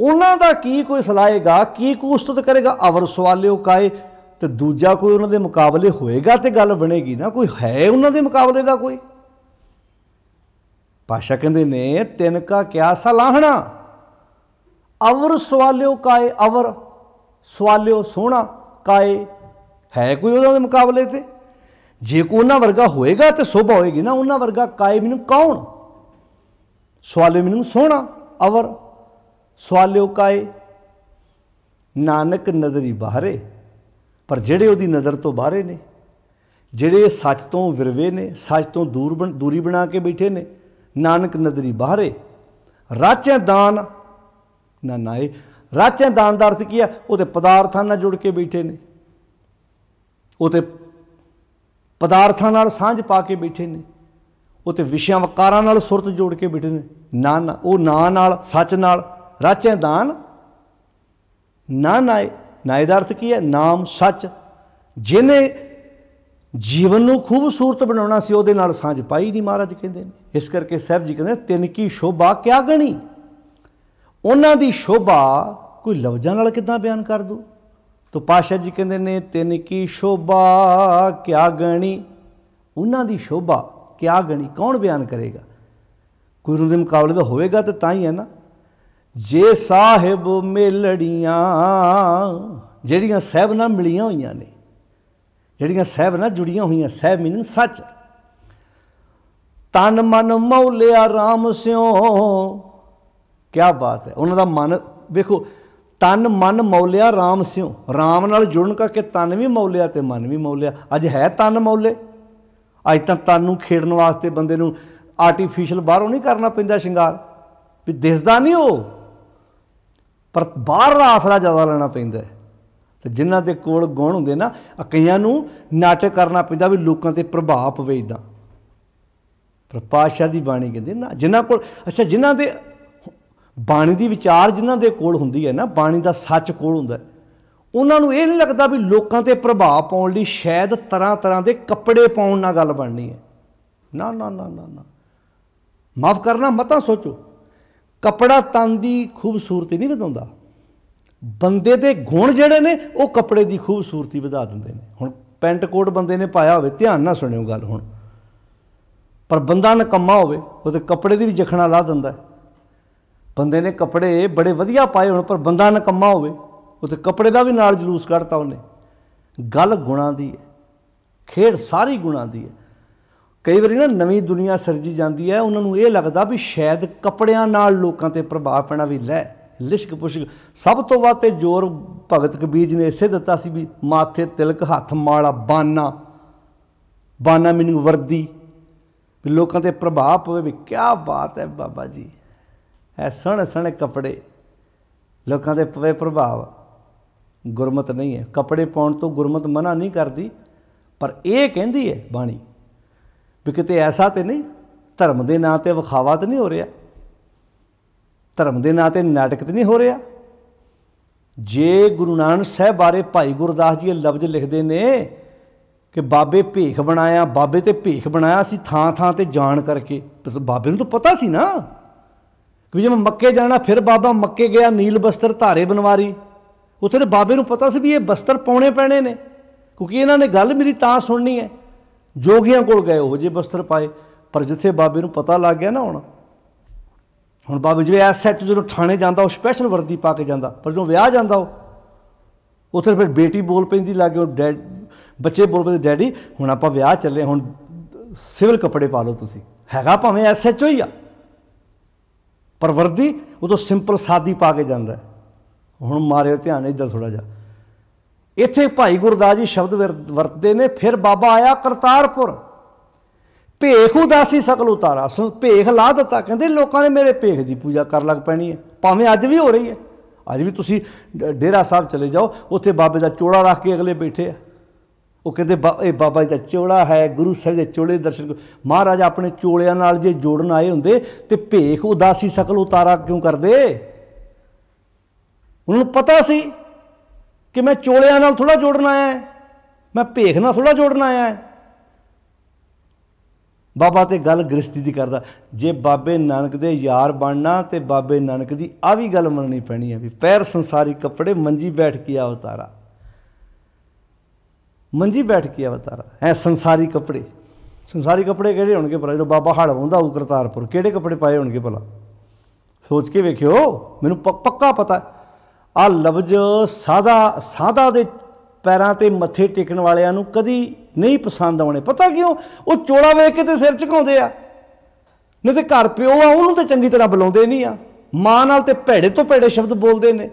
ਉਹਨਾਂ ਦਾ ਕੀ ਕੋਈ ਸਲਾਏਗਾ ਕੀ ਕੋਸਤਤ ਕਰੇਗਾ ਅਵਰ ਸਵਾਲਿਓ ਕਾਏ ਤੇ ਦੂਜਾ ਕੋਈ ਉਹਨਾਂ ਦੇ ਮੁਕਾਬਲੇ ਹੋਏਗਾ ਤੇ ਗੱਲ ਬਣੇਗੀ ਨਾ ਕੋਈ ਹੈ ਉਹਨਾਂ ਦੇ ਮੁਕਾਬਲੇ ਦਾ ਕੋਈ ਪਾਸ਼ਾ ਕਹਿੰਦੇ ਨੇ ਤਿੰਨ ਕਾ ਕਿਆ ਸਲਾਹਣਾ ਅਵਰ ਸਵਾਲਿਓ ਕਾਏ ਅਵਰ ਸਵਾਲਿਓ ਸੋਹਣਾ ਕਾਏ ਹੈ ਕੋਈ ਉਹਨਾਂ ਦੇ ਮੁਕਾਬਲੇ ਤੇ ਜੇ ਕੋ ਉਹਨਾਂ ਵਰਗਾ ਹੋਏਗਾ ਤੇ ਸੋਭਾ ਹੋਏਗੀ ਨਾ ਉਹਨਾਂ ਵਰਗਾ ਕਾਇਮ ਨੂੰ ਕੌਣ ਸਵਾਲੇ ਮੈਨੂੰ ਸੋਹਣਾ ਅਵਰ ਸਵਾਲਿਓ ਕਾਏ ਨਾਨਕ ਨਜ਼ਰੀ ਬਾਹਰੇ ਪਰ ਜਿਹੜੇ ਉਹਦੀ ਨਜ਼ਰ ਤੋਂ ਬਾਹਰੇ ਨੇ ਜਿਹੜੇ ਸੱਚ ਤੋਂ ਵਿਰਵੇ ਨੇ ਸੱਚ ਤੋਂ ਦੂਰ ਦੂਰੀ ਬਣਾ ਕੇ ਬੈਠੇ ਨੇ ਨਾਨਕ ਨਜ਼ਰੀ ਬਾਹਰੇ ਰਾਚੇ ਦਾਨ ਨਾ ਨਾਏ ਰਾਚੇ ਦਾਨ ਦਾ ਅਰਥ ਕੀ ਹੈ ਉਹ ਤੇ ਪਦਾਰਥਾਂ ਨਾਲ ਜੁੜ ਕੇ ਬੈਠੇ ਨੇ ਉਹ ਤੇ ਪਦਾਰਥਾਂ ਨਾਲ ਸਾਂਝ ਪਾ ਕੇ ਬੈਠੇ ਨੇ ਉਹ ਤੇ ਵਿਸ਼ਿਆਂ ਵਕਾਰਾਂ ਨਾਲ ਸੁਰਤ ਜੋੜ ਕੇ ਬਿਠੇ ਨੇ ਨਾ ਨਾ ਉਹ ਨਾ ਨਾਲ ਸੱਚ ਨਾਲ ਰਾਚੇ ਦਾਨ ਨਾ ਨਾਏ ਨਾਏ ਦਾ ਅਰਥ ਕੀ ਹੈ ਨਾਮ ਸੱਚ ਜਿਨੇ ਜੀਵਨ ਨੂੰ ਖੂਬਸੂਰਤ ਬਣਾਉਣਾ ਸੀ ਉਹਦੇ ਨਾਲ ਸਾਂਝ ਪਾਈ ਨਹੀਂ ਮਹਾਰਾਜ ਕਹਿੰਦੇ ਨੇ ਇਸ ਕਰਕੇ ਸਾਹਿਬ ਜੀ ਕਹਿੰਦੇ ਤਿੰਨ ਕੀ ਸ਼ੋਭਾ ਕਿਆ ਗਣੀ ਉਹਨਾਂ ਦੀ ਸ਼ੋਭਾ ਕੋਈ ਲਵਜਾਂ ਨਾਲ ਕਿਦਾਂ ਬਿਆਨ ਕਰ ਦੂ ਤੋ ਪਾਸ਼ਾ ਜੀ ਕਹਿੰਦੇ ਨੇ ਤਿੰਨ ਕੀ ਸ਼ੋਭਾ ਕਿਆ ਗਣੀ ਉਹਨਾਂ ਦੀ ਸ਼ੋਭਾ ਕਿਆ ਗਣੀ ਕੌਣ ਬਿਆਨ ਕਰੇਗਾ ਕੋਈ ਉਹਨਾਂ ਦੇ ਮੁਕਾਬਲੇ ਦਾ ਹੋਵੇਗਾ ਤਾਂ ਤਾਂ ਹੀ ਹੈ ਨਾ ਜੇ ਸਾਹਿਬ ਮਿਲੜੀਆਂ ਜਿਹੜੀਆਂ ਸਹਿਬ ਨਾਲ ਮਿਲੀਆਂ ਹੋਈਆਂ ਨੇ ਜਿਹੜੀਆਂ ਸਹਿਬ ਨਾਲ ਜੁੜੀਆਂ ਹੋਈਆਂ ਸਹਿਬ ਮੀਨਿੰਗ ਸੱਚ ਤਨ ਮਨ ਮੌਲਿਆ ਰਾਮ ਸਿਓ ਕਿਆ ਬਾਤ ਹੈ ਉਹਨਾਂ ਦਾ ਮਨ ਵੇਖੋ ਤਨ ਮਨ ਮੌਲਿਆ ਰਾਮ ਸਿਓ ਰਾਮ ਨਾਲ ਜੁੜਨ ਕਰਕੇ ਤਨ ਵੀ ਮੌਲਿਆ ਤੇ ਮਨ ਵੀ ਮੌਲਿਆ ਅੱਜ ਹੈ ਤਨ ਮੌਲੇ ਅੱਜ ਤਾਂ ਤਨ ਨੂੰ ਖੇੜਨ ਵਾਸਤੇ ਬੰਦੇ ਨੂੰ ਆਰਟੀਫੀਸ਼ੀਅਲ ਬਾਹਰੋਂ ਨਹੀਂ ਕਰਨਾ ਪੈਂਦਾ ਸ਼ਿੰਗਾਰ ਵੀ ਦਿਸਦਾ ਨਹੀਂ ਉਹ ਪਰ ਬਾਹਰ ਦਾ ਆਸਰਾ ਜ਼ਿਆਦਾ ਲੈਣਾ ਪੈਂਦਾ ਤੇ ਜਿਨ੍ਹਾਂ ਦੇ ਕੋਲ ਗੁਣ ਹੁੰਦੇ ਨਾ ਕਈਆਂ ਨੂੰ ਨਾਟਕ ਕਰਨਾ ਪੈਂਦਾ ਵੀ ਲੋਕਾਂ ਤੇ ਪ੍ਰਭਾਵ ਪਵੇ ਇਦਾਂ ਪਰ ਪਾਸ਼ਾ ਦੀ ਬਾਣੀ ਕਹਿੰਦੇ ਨਾ ਜਿਨ੍ਹਾਂ ਕੋਲ ਅੱਛਾ ਜਿਨ੍ਹਾਂ ਦੇ ਬਾਣੀ ਦੀ ਵਿਚਾਰ ਜਿਨ੍ਹਾਂ ਦੇ ਕੋਲ ਹੁੰਦੀ ਹੈ ਨਾ ਬਾਣੀ ਦਾ ਸੱਚ ਕੋਲ ਹੁੰਦਾ ਹੈ ਉਹਨਾਂ ਨੂੰ ਇਹ ਨਹੀਂ ਲੱਗਦਾ ਵੀ ਲੋਕਾਂ ਤੇ ਪ੍ਰਭਾਵ ਪਾਉਣ ਲਈ ਸ਼ਾਇਦ ਤਰ੍ਹਾਂ ਤਰ੍ਹਾਂ ਦੇ ਕੱਪੜੇ ਪਾਉਣ ਨਾਲ ਗੱਲ ਬਣਨੀ ਹੈ ਨਾ ਨਾ ਨਾ ਨਾ ਨਾ ਮਾਫ ਕਰਨਾ ਮਤਾਂ ਸੋਚੋ ਕੱਪੜਾ ਤਨ ਦੀ ਖੂਬਸੂਰਤੀ ਨਹੀਂ ਵਧਾਉਂਦਾ ਬੰਦੇ ਦੇ ਗੁਣ ਜਿਹੜੇ ਨੇ ਉਹ ਕੱਪੜੇ ਦੀ ਖੂਬਸੂਰਤੀ ਵਧਾ ਦਿੰਦੇ ਨੇ ਹੁਣ ਪੈਂਟ ਕੋਟ ਬੰਦੇ ਨੇ ਪਾਇਆ ਹੋਵੇ ਧਿਆਨ ਨਾਲ ਸੁਣਿਓ ਗੱਲ ਹੁਣ ਪਰ ਬੰਦਾ ਨਕਮਾ ਹੋਵੇ ਉਹ ਤੇ ਕੱਪੜੇ ਦੀ ਵੀ ਜਖਣਾ ਲਾ ਦਿੰਦਾ ਬੰਦੇ ਨੇ ਕੱਪੜੇ ਬੜੇ ਵਧੀਆ ਪਾਏ ਹੋਣ ਪਰ ਬੰਦਾ ਨਕਮਾ ਹੋਵੇ ਉੱਥੇ ਕੱਪੜੇ ਦਾ ਵੀ ਨਾਲ ਜਲੂਸ ਕੱਢਤਾ ਉਹਨੇ ਗੱਲ ਗੁਣਾ ਦੀ ਹੈ ਖੇਡ ਸਾਰੀ ਗੁਣਾ ਦੀ ਹੈ ਕਈ ਵਾਰੀ ਨਾ ਨਵੀਂ ਦੁਨੀਆ ਸਰਜੀ ਜਾਂਦੀ ਹੈ ਉਹਨਾਂ ਨੂੰ ਇਹ ਲੱਗਦਾ ਵੀ ਸ਼ਾਇਦ ਕੱਪੜਿਆਂ ਨਾਲ ਲੋਕਾਂ ਤੇ ਪ੍ਰਭਾਵ ਪੈਣਾ ਵੀ ਲੈ ਲਿਸ਼ਕ ਪੁਸ਼ਕ ਸਭ ਤੋਂ ਵੱਧ ਤੇ ਜ਼ੋਰ ਭਗਤ ਕਬੀਰ ਜੀ ਨੇ ਇਸੇ ਦਿੱਤਾ ਸੀ ਵੀ ਮਾਥੇ ਤਿਲਕ ਹੱਥ ਮਾਲਾ ਬਾਨਾ ਬਾਨਾ ਮੀਨਿੰਗ ਵਰਦੀ ਵੀ ਲੋਕਾਂ ਤੇ ਪ੍ਰਭਾਵ ਪਵੇ ਵੀ ਕੀ ਬਾਤ ਹੈ ਬਾਬਾ ਜੀ ਐ ਸੋਹਣੇ ਸੋਹਣੇ ਕੱਪੜੇ ਲੋਕਾਂ ਤੇ ਪਵੇ ਪ੍ਰਭਾਵ ਗੁਰਮਤ ਨਹੀਂ ਹੈ ਕੱਪੜੇ ਪਾਉਣ ਤੋਂ ਗੁਰਮਤ ਮਨਾ ਨਹੀਂ ਕਰਦੀ ਪਰ ਇਹ ਕਹਿੰਦੀ ਹੈ ਬਾਣੀ ਵੀ ਕਿਤੇ ਐਸਾ ਤੇ ਨਹੀਂ ਧਰਮ ਦੇ ਨਾਂ ਤੇ ਵਿਖਾਵਾ ਤੇ ਨਹੀਂ ਹੋ ਰਿਹਾ ਧਰਮ ਦੇ ਨਾਂ ਤੇ ਨਾਟਕ ਤੇ ਨਹੀਂ ਹੋ ਰਿਹਾ ਜੇ ਗੁਰੂ ਨਾਨਕ ਸਾਹਿਬ ਬਾਰੇ ਭਾਈ ਗੁਰਦਾਸ ਜੀ ਇਹ ਲਫ਼ਜ਼ ਲਿਖਦੇ ਨੇ ਕਿ ਬਾਬੇ ਭੇਖ ਬਣਾਇਆ ਬਾਬੇ ਤੇ ਭੇਖ ਬਣਾਇਆ ਸੀ ਥਾਂ ਥਾਂ ਤੇ ਜਾਣ ਕਰਕੇ ਬਾਬੇ ਨੂੰ ਤਾਂ ਪਤਾ ਸੀ ਨਾ ਕਿ ਜੇ ਮੈਂ ਮੱਕੇ ਜਾਣਾ ਫਿਰ ਬਾਬਾ ਮੱਕੇ ਗਿਆ ਨੀਲ ਬਸਤਰ ਧਾਰੇ ਬਨਵਾਰੀ ਉਥੇ ਬਾਬੇ ਨੂੰ ਪਤਾ ਸੀ ਵੀ ਇਹ ਬਸਤਰ ਪਾਉਣੇ ਪੈਣੇ ਨੇ ਕਿਉਂਕਿ ਇਹਨਾਂ ਨੇ ਗੱਲ ਮੇਰੀ ਤਾਂ ਸੁਣਨੀ ਹੈ ਜੋਗੀਆਂ ਕੋਲ ਗਏ ਉਹ ਜੇ ਬਸਤਰ ਪਾਏ ਪਰ ਜਿੱਥੇ ਬਾਬੇ ਨੂੰ ਪਤਾ ਲੱਗ ਗਿਆ ਨਾ ਹੁਣ ਹੁਣ ਬਾਬੇ ਜਿਵੇਂ ਐਸਐਚ ਜਦੋਂ ਥਾਣੇ ਜਾਂਦਾ ਉਹ ਸਪੈਸ਼ਲ ਵਰਦੀ ਪਾ ਕੇ ਜਾਂਦਾ ਪਰ ਜਦੋਂ ਵਿਆਹ ਜਾਂਦਾ ਉਹ ਉਥੇ ਫਿਰ ਬੇਟੀ ਬੋਲ ਪੈਂਦੀ ਲੱਗੇ ਉਹ ਡੈਡ ਬੱਚੇ ਬੋਲ ਪੈਂਦੇ ਡੈਡੀ ਹੁਣ ਆਪਾਂ ਵਿਆਹ ਚੱਲੇ ਹੁਣ ਸਿਵਲ ਕੱਪੜੇ ਪਾ ਲਓ ਤੁਸੀਂ ਹੈਗਾ ਭਾਵੇਂ ਐਸਐਚ ਹੋਈ ਆ ਪਰ ਵਰਦੀ ਉਹ ਤੋਂ ਸਿੰਪਲ ਸਾਦੀ ਪਾ ਕੇ ਜਾਂਦਾ ਹੈ ਹੁਣ ਮਾਰਿਓ ਧਿਆਨ ਇੱਧਰ ਥੋੜਾ ਜਿਹਾ ਇੱਥੇ ਭਾਈ ਗੁਰਦਾਸ ਜੀ ਸ਼ਬਦ ਵਰਤਦੇ ਨੇ ਫਿਰ ਬਾਬਾ ਆਇਆ ਕਰਤਾਰਪੁਰ ਭੇਖ ਉਦਾਸੀ ਸਕਲ ਉਤਾਰਾ ਸੁ ਭੇਖ ਲਾ ਦਿੱਤਾ ਕਹਿੰਦੇ ਲੋਕਾਂ ਨੇ ਮੇਰੇ ਭੇਖ ਦੀ ਪੂਜਾ ਕਰਨ ਲੱਗ ਪੈਣੀ ਹੈ ਭਾਵੇਂ ਅੱਜ ਵੀ ਹੋ ਰਹੀ ਹੈ ਅੱਜ ਵੀ ਤੁਸੀਂ ਡੇਰਾ ਸਾਹਿਬ ਚਲੇ ਜਾਓ ਉੱਥੇ ਬਾਬੇ ਦਾ ਚੋੜਾ ਰੱਖ ਕੇ ਅਗਲੇ ਬੈਠੇ ਆ ਉਹ ਕਹਿੰਦੇ ਇਹ ਬਾਬਾ ਜੀ ਦਾ ਚੋੜਾ ਹੈ ਗੁਰੂ ਸਾਹਿਬ ਦੇ ਚੋਲੇ ਦਰਸ਼ਨ ਮਹਾਰਾਜ ਆਪਣੇ ਚੋਲਿਆਂ ਨਾਲ ਜੇ ਜੋੜਨ ਆਏ ਹੁੰਦੇ ਤੇ ਭੇਖ ਉਦਾਸੀ ਸਕਲ ਉਤਾਰਾ ਕਿਉਂ ਕਰਦੇ ਉਹਨਾਂ ਨੂੰ ਪਤਾ ਸੀ ਕਿ ਮੈਂ ਚੋਲਿਆਂ ਨਾਲ ਥੋੜਾ ਜੋੜਨ ਆਇਆ ਹੈ ਮੈਂ ਭੇਖ ਨਾਲ ਥੋੜਾ ਜੋੜਨ ਆਇਆ ਹੈ ਬਾਬਾ ਤੇ ਗੱਲ ਗ੍ਰਸਤੀ ਦੀ ਕਰਦਾ ਜੇ ਬਾਬੇ ਨਾਨਕ ਦੇ ਯਾਰ ਬਣਨਾ ਤੇ ਬਾਬੇ ਨਾਨਕ ਦੀ ਆ ਵੀ ਗੱਲ ਮੰਨਣੀ ਪੈਣੀ ਹੈ ਵੀ ਪੈਰ ਸੰਸਾਰੀ ਕੱਪੜੇ ਮੰਜੀ ਬੈਠ ਕੇ ਆ ਉਤਾਰਾ ਮੰਜੀ ਬੈਠ ਕੇ ਆ ਉਤਾਰਾ ਐ ਸੰਸਾਰੀ ਕੱਪੜੇ ਸੰਸਾਰੀ ਕੱਪੜੇ ਕਿਹੜੇ ਹੋਣਗੇ ਭਲਾ ਜਦੋਂ ਬਾਬਾ ਹੜਵਾਉਂਦਾ ਉਹ ਕਰਤਾਰਪੁਰ ਕਿਹੜੇ ਕੱਪੜੇ ਪਾਏ ਹੋਣਗੇ ਭਲਾ ਸੋਚ ਕੇ ਵੇਖਿਓ ਮੈਨੂੰ ਪੱਕਾ ਪਤਾ ਹੈ ਆ ਲਫ਼ਜ਼ ਸਾਦਾ ਸਾਦਾ ਦੇ ਪੈਰਾਂ ਤੇ ਮੱਥੇ ਟੇਕਣ ਵਾਲਿਆਂ ਨੂੰ ਕਦੀ ਨਹੀਂ ਪਸੰਦ ਆਉਣੇ ਪਤਾ ਕਿਉਂ ਉਹ ਚੋਲਾ ਵੇਖ ਕੇ ਤੇ ਸਿਰ ਝੁਕਾਉਂਦੇ ਆ ਨਹੀਂ ਤੇ ਘਰ ਪਿਓ ਆ ਉਹਨੂੰ ਤੇ ਚੰਗੀ ਤਰ੍ਹਾਂ ਬੁਲਾਉਂਦੇ ਨਹੀਂ ਆ ਮਾਂ ਨਾਲ ਤੇ ਭੈੜੇ ਤੋਂ ਭੈੜੇ ਸ਼ਬਦ ਬੋਲਦੇ ਨੇ